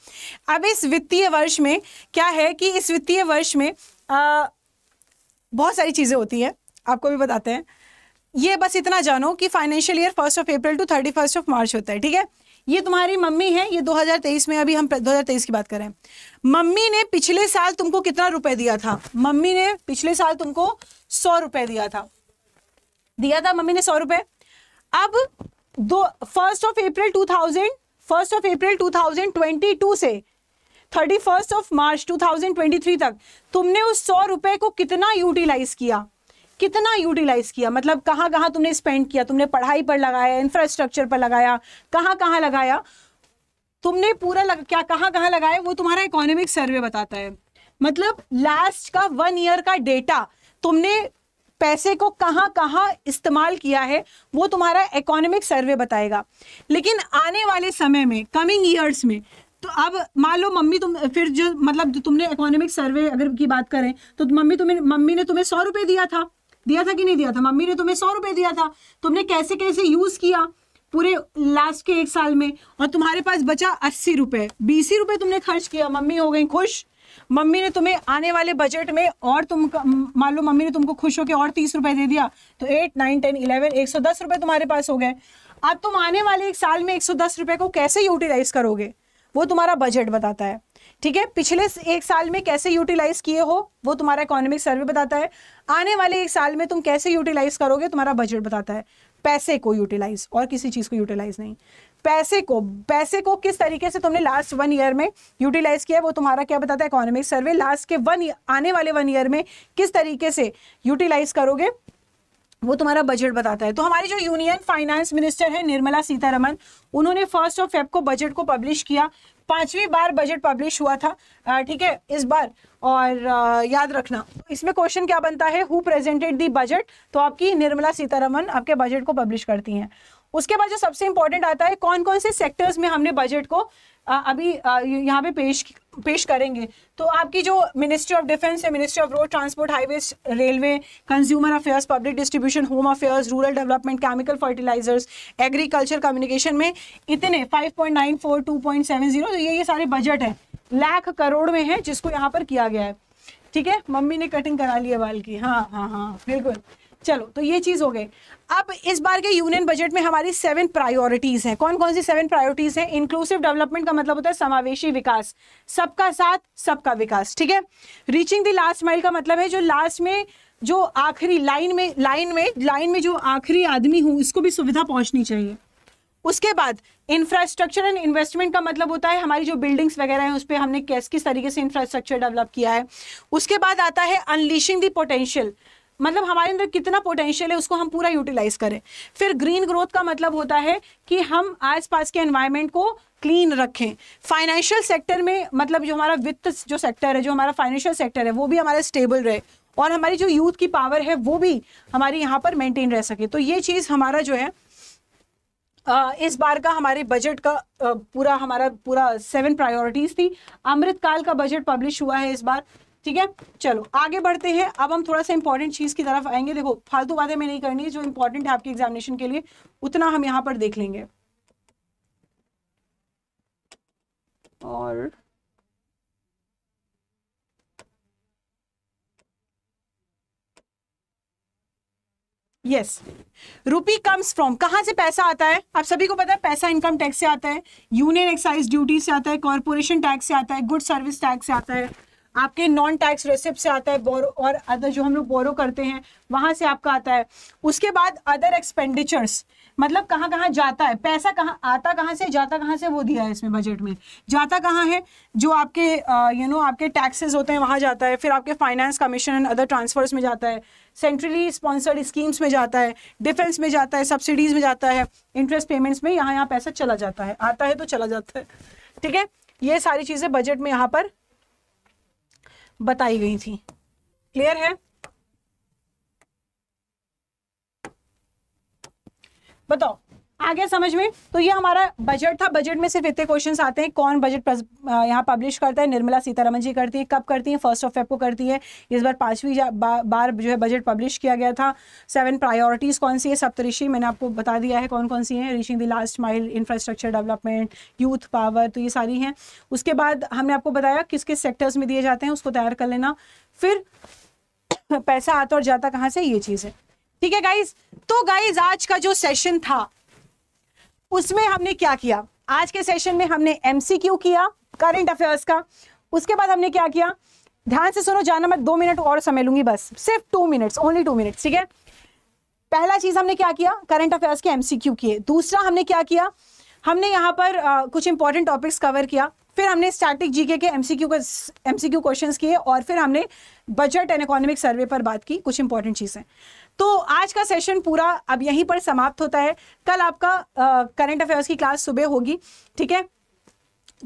अब इस वित्तीय वर्ष में क्या है कि इस वित्तीय वर्ष में आ, uh, बहुत सारी चीज़ें होती हैं आपको भी बताते हैं ये बस इतना जानो कि financial year first of April to thirty first of March होता है ठीक है ये तुम्हारी मम्मी है ये 2023 में अभी हम 2023 की बात करें मम्मी ने पिछले साल तुमको कितना रुपए दिया था मम्मी ने पिछले साल तुमको सौ रुपए दिया था दिया था मम्मी ने सौ रुपए अब दो first of April two thousand first of April two thousand twenty two से thirty first of March two thousand twenty three तक तुमने उस सौ रुपए को कितना यूटिलाइज किया कितना यूटिलाइज किया मतलब कहाँ कहाँ तुमने स्पेंड किया तुमने पढ़ाई पर लगाया इंफ्रास्ट्रक्चर पर लगाया कहाँ कहाँ लगाया तुमने पूरा लग, क्या कहाँ कहाँ लगाया वो तुम्हारा इकोनॉमिक सर्वे बताता है मतलब लास्ट का वन ईयर का डेटा तुमने पैसे को कहाँ कहाँ इस्तेमाल किया है वो तुम्हारा इकोनॉमिक सर्वे बताएगा लेकिन आने वाले समय में कमिंग ईयर्स में तो अब मान लो मम्मी तुम फिर जो मतलब तुमने इकोनॉमिक सर्वे अगर की बात करें तो मम्मी तुम्हें मम्मी ने तुम्हें सौ रुपये दिया था दिया था कि नहीं दिया था मम्मी ने तुम्हें सौ रुपए दिया था तुमने कैसे कैसे यूज़ किया पूरे लास्ट के एक साल में और तुम्हारे पास बचा अस्सी रुपए बीस रुपए तुमने खर्च किया मम्मी हो गई खुश मम्मी ने तुम्हें आने वाले बजट में और तुम मान लो मम्मी ने तुमको खुश होकर और तीस रुपए दे दिया तो एट नाइन टेन इलेवन एक सौ दस रुपए तुम्हारे पास हो गए अब तुम आने वाले एक साल में एक सौ दस रुपए को कैसे यूटिलाइज करोगे वो तुम्हारा बजट बताता है ठीक है पिछले एक साल में कैसे यूटिलाइज किए हो वो तुम्हारा इकोनॉमिक सर्वे बताता है आने वाले एक साल में तुम कैसे यूटिलाइज करोगे तुम्हारा बजट बताता है पैसे को यूटिलाइज और किसी चीज़ को यूटिलाइज नहीं पैसे को पैसे को किस तरीके से तुमने लास्ट वन ईयर में यूटिलाइज किया है वो तुम्हारा क्या बताता है इकोनॉमिक सर्वे लास्ट के वन आने वाले वन ईयर में किस तरीके से यूटिलाइज करोगे वो तुम्हारा बजट बताता है तो हमारी जो यूनियन फाइनेंस मिनिस्टर है निर्मला सीतारमन उन्होंने फर्स्ट ऑफ फेब को बजट को पब्लिश किया पांचवी बार बजट पब्लिश हुआ था ठीक है इस बार और याद रखना इसमें क्वेश्चन क्या बनता है हु प्रेजेंटेड दी बजट तो आपकी निर्मला सीतारमन आपके बजट को पब्लिश करती हैं उसके बाद जो सबसे इंपॉर्टेंट आता है कौन कौन से सेक्टर्स में हमने बजट को अभी यहाँ पे पेश पेश करेंगे तो आपकी जो मिनिस्ट्री ऑफ डिफेंस है ministry of road transport highway railway consumer affairs public distribution home affairs rural development chemical fertilisers agriculture communication में इतने 5.94 2.70 तो ये ये सारे बजट है लाख करोड़ में है जिसको यहाँ पर किया गया है ठीक है मम्मी ने कटिंग करा ली है बाल की हाँ हाँ हाँ बिल्कुल चलो तो ये चीज़ हो गई अब इस बार के यूनियन बजट में हमारी सेवन प्रायोरिटीज़ हैं कौन कौन सी सेवन प्रायोरिटीज़ हैं इंक्लूसिव डेवलपमेंट का मतलब होता है समावेशी विकास सबका साथ सबका विकास ठीक है रीचिंग द लास्ट माइल का मतलब है जो लास्ट में जो आखिरी लाइन में लाइन में लाइन में जो आखिरी आदमी हूँ इसको भी सुविधा पहुँचनी चाहिए उसके बाद इंफ्रास्ट्रक्चर एंड इन्वेस्टमेंट का मतलब होता है हमारी जो बिल्डिंग्स वगैरह हैं उस पर हमने किस किस तरीके से इंफ्रास्ट्रक्चर डेवलप किया है उसके बाद आता है अनलिशिंग दी पोटेंशियल मतलब हमारे अंदर कितना पोटेंशियल है उसको हम पूरा यूटिलाइज करें फिर ग्रीन ग्रोथ का मतलब होता है कि हम आसपास के एनवायरनमेंट को क्लीन रखें फाइनेंशियल सेक्टर में मतलब जो हमारा वित्त जो सेक्टर है जो हमारा फाइनेंशियल सेक्टर है वो भी हमारा स्टेबल रहे और हमारी जो यूथ की पावर है वो भी हमारी यहाँ पर मेंटेन रह सके तो ये चीज़ हमारा जो है इस बार का हमारे बजट का पूरा हमारा पूरा सेवन प्रायोरिटीज़ थी अमृतकाल का बजट पब्लिश हुआ है इस बार ठीक है चलो आगे बढ़ते हैं अब हम थोड़ा सा इंपॉर्टेंट चीज की तरफ आएंगे देखो फालतू बातें में नहीं करनी है जो इंपॉर्टेंट है आपके एग्जामिनेशन के लिए उतना हम यहां पर देख लेंगे और यस रुपी कम्स फ्रॉम कहां से पैसा आता है आप सभी को पता है पैसा इनकम टैक्स से आता है यूनियन एक्साइज ड्यूटी से आता है कॉरपोरेशन टैक्स से आता है गुड सर्विस टैक्स से आता है आपके नॉन टैक्स रेसिप से आता है बोरो और अदर जो हम लोग बोरो करते हैं वहाँ से आपका आता है उसके बाद अदर एक्सपेंडिचर्स मतलब कहाँ कहाँ जाता है पैसा कहाँ आता कहाँ से जाता कहाँ से वो दिया है इसमें बजट में जाता कहाँ है जो आपके यू नो आपके टैक्सेस होते हैं वहाँ जाता है फिर आपके finance commission and other transfers में जाता है सेंट्रली स्पॉन्सर्ड स्कीम्स में जाता है डिफेंस में जाता है सब्सिडीज में जाता है इंटरेस्ट पेमेंट्स में यहाँ यहाँ पैसा चला जाता है आता है तो चला जाता है ठीक है ये सारी चीज़ें बजट में यहाँ पर बताई गई थी क्लियर है बताओ आ गया समझ में तो ये हमारा बजट था बजट में सिर्फ इतने क्वेश्चंस आते हैं कौन बजट यहाँ पब्लिश करता है निर्मला सीतारमन जी करती है कब करती है फर्स्ट ऑफ फेब को करती है इस बार पांचवी बा, बार जो है बजट पब्लिश किया गया था सेवन प्रायोरिटीज़ कौन सी है सप्तऋषि मैंने आपको बता दिया है कौन कौन सी है reaching the last mile infrastructure development youth power तो ये सारी हैं उसके बाद हमने आपको बताया किस किस सेक्टर्स में दिए जाते हैं उसको तैयार कर लेना फिर पैसा आता और जाता कहाँ से ये चीज़ है ठीक है गाइज तो गाइज आज का जो सेशन था उसमें हमने क्या किया आज के सेशन में हमने एमसीक्यू किया करंट अफेयर्स का उसके बाद हमने क्या किया ध्यान से सुनो जाना मैं दो मिनट और समय लूंगी बस सिर्फ two minutes only two minutes ठीक है पहला चीज हमने क्या किया करंट अफेयर्स के एमसीक्यू किए दूसरा हमने क्या किया हमने यहाँ पर आ, कुछ इंपॉर्टेंट टॉपिक्स कवर किया फिर हमने स्टैटिक जीके के एमसीक्यू का एमसीक्यू क्वेश्चंस किए और फिर हमने बजट एंड इकोनॉमिक सर्वे पर बात की कुछ इंपॉर्टेंट चीज़ें तो आज का सेशन पूरा अब यहीं पर समाप्त होता है कल आपका करंट अफेयर्स की क्लास सुबह होगी ठीक है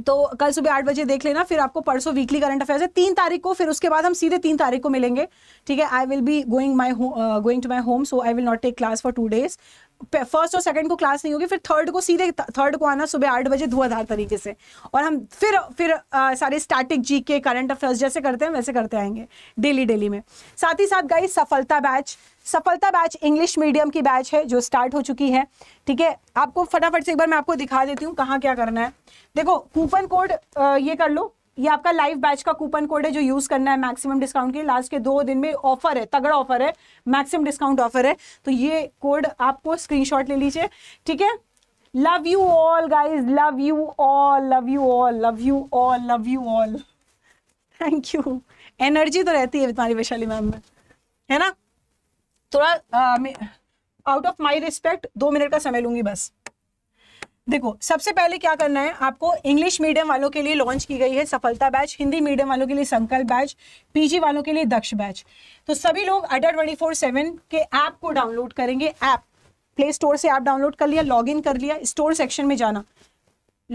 तो कल सुबह आठ बजे देख लेना फिर आपको परसों वीकली करंट अफेयर्स है तीन तारीख को फिर उसके बाद हम सीधे तीन तारीख को मिलेंगे ठीक है I will be going my going to my home so I will not take class for two days first और सेकंड को क्लास नहीं होगी फिर थर्ड को सीधे थर्ड को आना सुबह आठ बजे धुआधार तरीके से और हम फिर फिर आ, सारे स्टैटिक जी के करंट अफेयर्स जैसे करते हैं वैसे करते आएंगे डेली डेली में साथ ही साथ guys Safalta batch Safalta batch English medium की बैच है जो स्टार्ट हो चुकी है ठीक है आपको फटाफट से एक बार मैं आपको दिखा देती हूँ कहाँ क्या करना है देखो कूपन कोड ये कर लो ये आपका लाइव बैच का कूपन कोड है जो यूज करना है मैक्सिमम डिस्काउंट के लास्ट के दो दिन में ऑफर है तगड़ा ऑफर है मैक्सिमम डिस्काउंट ऑफर है तो ये कोड आपको स्क्रीनशॉट ले लीजिए ठीक है love you all guys love you all love you all love you all love you all thank you energy तो रहती है तुम्हारी वैशाली मैम में है ना थोड़ा आउट ऑफ माई रिस्पेक्ट दो मिनट का समय लूंगी बस देखो सबसे पहले क्या करना है आपको इंग्लिश मीडियम वालों के लिए लॉन्च की गई है सफलता बैच हिंदी मीडियम वालों के लिए संकल्प बैच पीजी वालों के लिए दक्ष बैच तो सभी लोग अडर ट्वेंटी फोर सेवन के ऐप को डाउनलोड करेंगे ऐप प्ले स्टोर से ऐप डाउनलोड कर लिया लॉगिन कर लिया स्टोर सेक्शन में जाना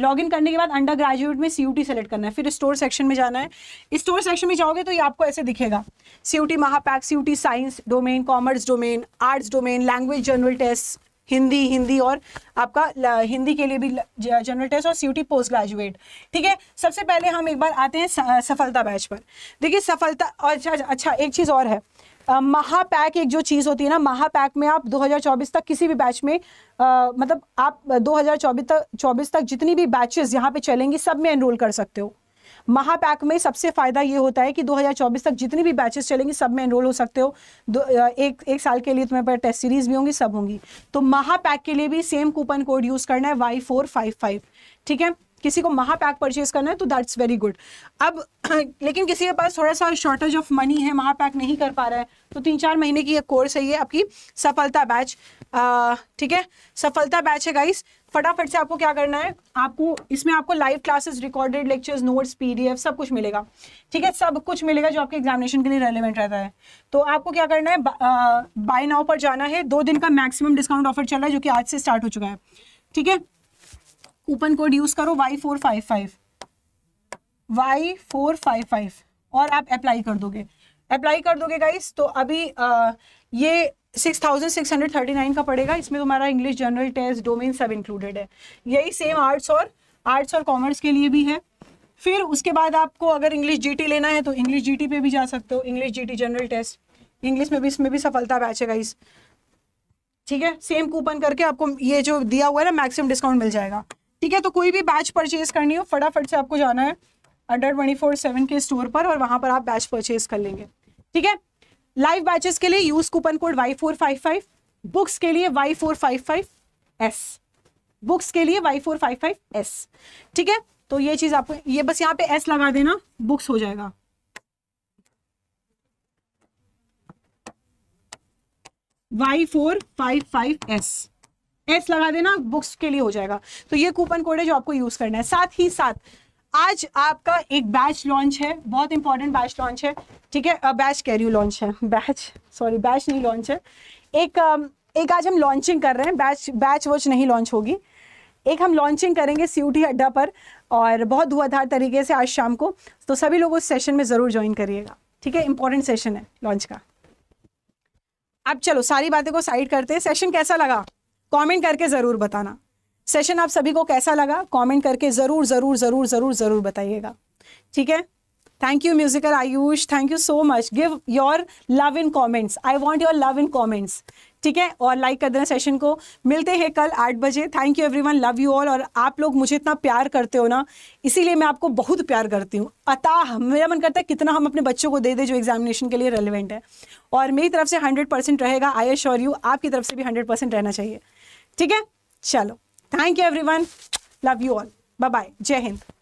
लॉग इन करने के बाद अंडर ग्रेजुएट में सी यू टी सेलेक्ट करना है फिर स्टोर सेक्शन में जाना है स्टोर सेक्शन में जाओगे तो ये आपको ऐसे दिखेगा सी यू टी महापैक C U T science domain commerce domain arts domain language general test Hindi Hindi और आपका हिंदी के लिए भी जनरल टेस्ट और सीयूटी पोस्ट ग्रेजुएट ठीक है सबसे पहले हम एक बार आते हैं सफलता बैच पर देखिए सफलता अच्छा अच्छा, अच्छा एक चीज़ और है महापैक एक जो चीज़ होती है ना महापैक में आप 2024 तक किसी भी बैच में आ, मतलब आप 2024 तक 24 तक जितनी भी बैचेस यहाँ पे चलेंगी सब में एनरोल कर सकते हो महापैक में सबसे फ़ायदा ये होता है कि 2024 तक जितनी भी बैचेस चलेंगी सब में एनरोल हो सकते हो एक एक साल के लिए तुम्हारे पर टेस्ट सीरीज भी होंगी सब होंगी तो महापैक के लिए भी सेम कूपन कोड यूज़ करना है वाई फोर फाइव फाइव ठीक है किसी को महापैक परचेज करना है तो दैट्स वेरी गुड अब लेकिन किसी के पास थोड़ा सा शॉर्टेज ऑफ मनी है महापैक नहीं कर पा रहा है तो तीन चार महीने की एक कोर्स है ये आपकी सफलता बैच ठीक है सफलता बैच है गाइस फटाफट से आपको क्या करना है आपको इसमें आपको live classes recorded lectures notes PDF सब कुछ मिलेगा ठीक है सब कुछ मिलेगा जो आपके एग्जामिनेशन के लिए रेलिवेंट रहता है तो आपको क्या करना है बाय नाउ पर जाना है दो दिन का मैक्सिमम डिस्काउंट ऑफर चल रहा है जो कि आज से स्टार्ट हो चुका है ठीक है कूपन कोड यूज करो Y four five five Y four five five और आप अप्लाई कर दोगे अप्लाई कर दोगे गाइस तो अभी आ, ये six thousand six hundred thirty nine का पड़ेगा इसमें तुम्हारा इंग्लिश जनरल टेस्ट डोमेन सब इंक्लूडेड है यही सेम आर्ट्स और आर्ट्स और कॉमर्स के लिए भी है फिर उसके बाद आपको अगर इंग्लिश जीटी लेना है तो इंग्लिश जीटी पे भी जा सकते हो English GT general test English में भी इसमें भी सफलता बैच है गाइस ठीक है सेम कूपन करके आपको ये जो दिया हुआ है ना मैक्सिमम डिस्काउंट मिल जाएगा ठीक है तो कोई भी बैच परचेज करनी हो फटाफट से आपको जाना है अंडर ट्वेंटी फोर सेवन के स्टोर पर और वहाँ पर आप बैच परचेज कर लेंगे ठीक है लाइव बैचेस के लिए use coupon code Y four five five books के लिए Y four five five S books के लिए Y four five five S ठीक है तो ये चीज आपको ये बस यहाँ पे एस लगा देना बुक्स हो जाएगा Y four five five S S लगा देना बुक्स के लिए हो जाएगा तो ये कूपन कोड है जो आपको यूज करना है साथ ही साथ आज आपका एक बैच लॉन्च है बहुत इंपॉर्टेंट बैच लॉन्च है ठीक है बैच कह रही हूँ लॉन्च है बैच सॉरी बैच नहीं लॉन्च है एक um, एक आज हम लॉन्चिंग कर रहे हैं बैच बैच वॉच नहीं लॉन्च होगी एक हम लॉन्चिंग करेंगे सीयूटी अड्डा पर और बहुत धुआधार तरीके से आज शाम को तो सभी लोग उस सेशन में ज़रूर ज्वाइन करिएगा ठीक है इंपॉर्टेंट सेशन है लॉन्च का अब चलो सारी बातें को साइड करते हैं सेशन कैसा लगा कमेंट करके ज़रूर बताना सेशन आप सभी को कैसा लगा कमेंट करके ज़रूर ज़रूर ज़रूर ज़रूर ज़रूर बताइएगा ठीक है thank you musical Ayush thank you so much give your love in comments I want your love in comments ठीक है और लाइक कर देना सेशन को मिलते हैं कल आठ बजे thank you everyone love you all और आप लोग मुझे इतना प्यार करते हो ना इसीलिए मैं आपको बहुत प्यार करती हूँ अतः मेरा मन करता है कितना हम अपने बच्चों को दे दे जो एग्जामिनेशन के लिए रेलिवेंट है और मेरी तरफ से हंड्रेड परसेंट रहेगा आई एश्योर यू आपकी तरफ से भी हंड्रेड परसेंट रहना चाहिए ठीक है चलो Thank you, everyone. Love you all. Bye bye. Jai Hind.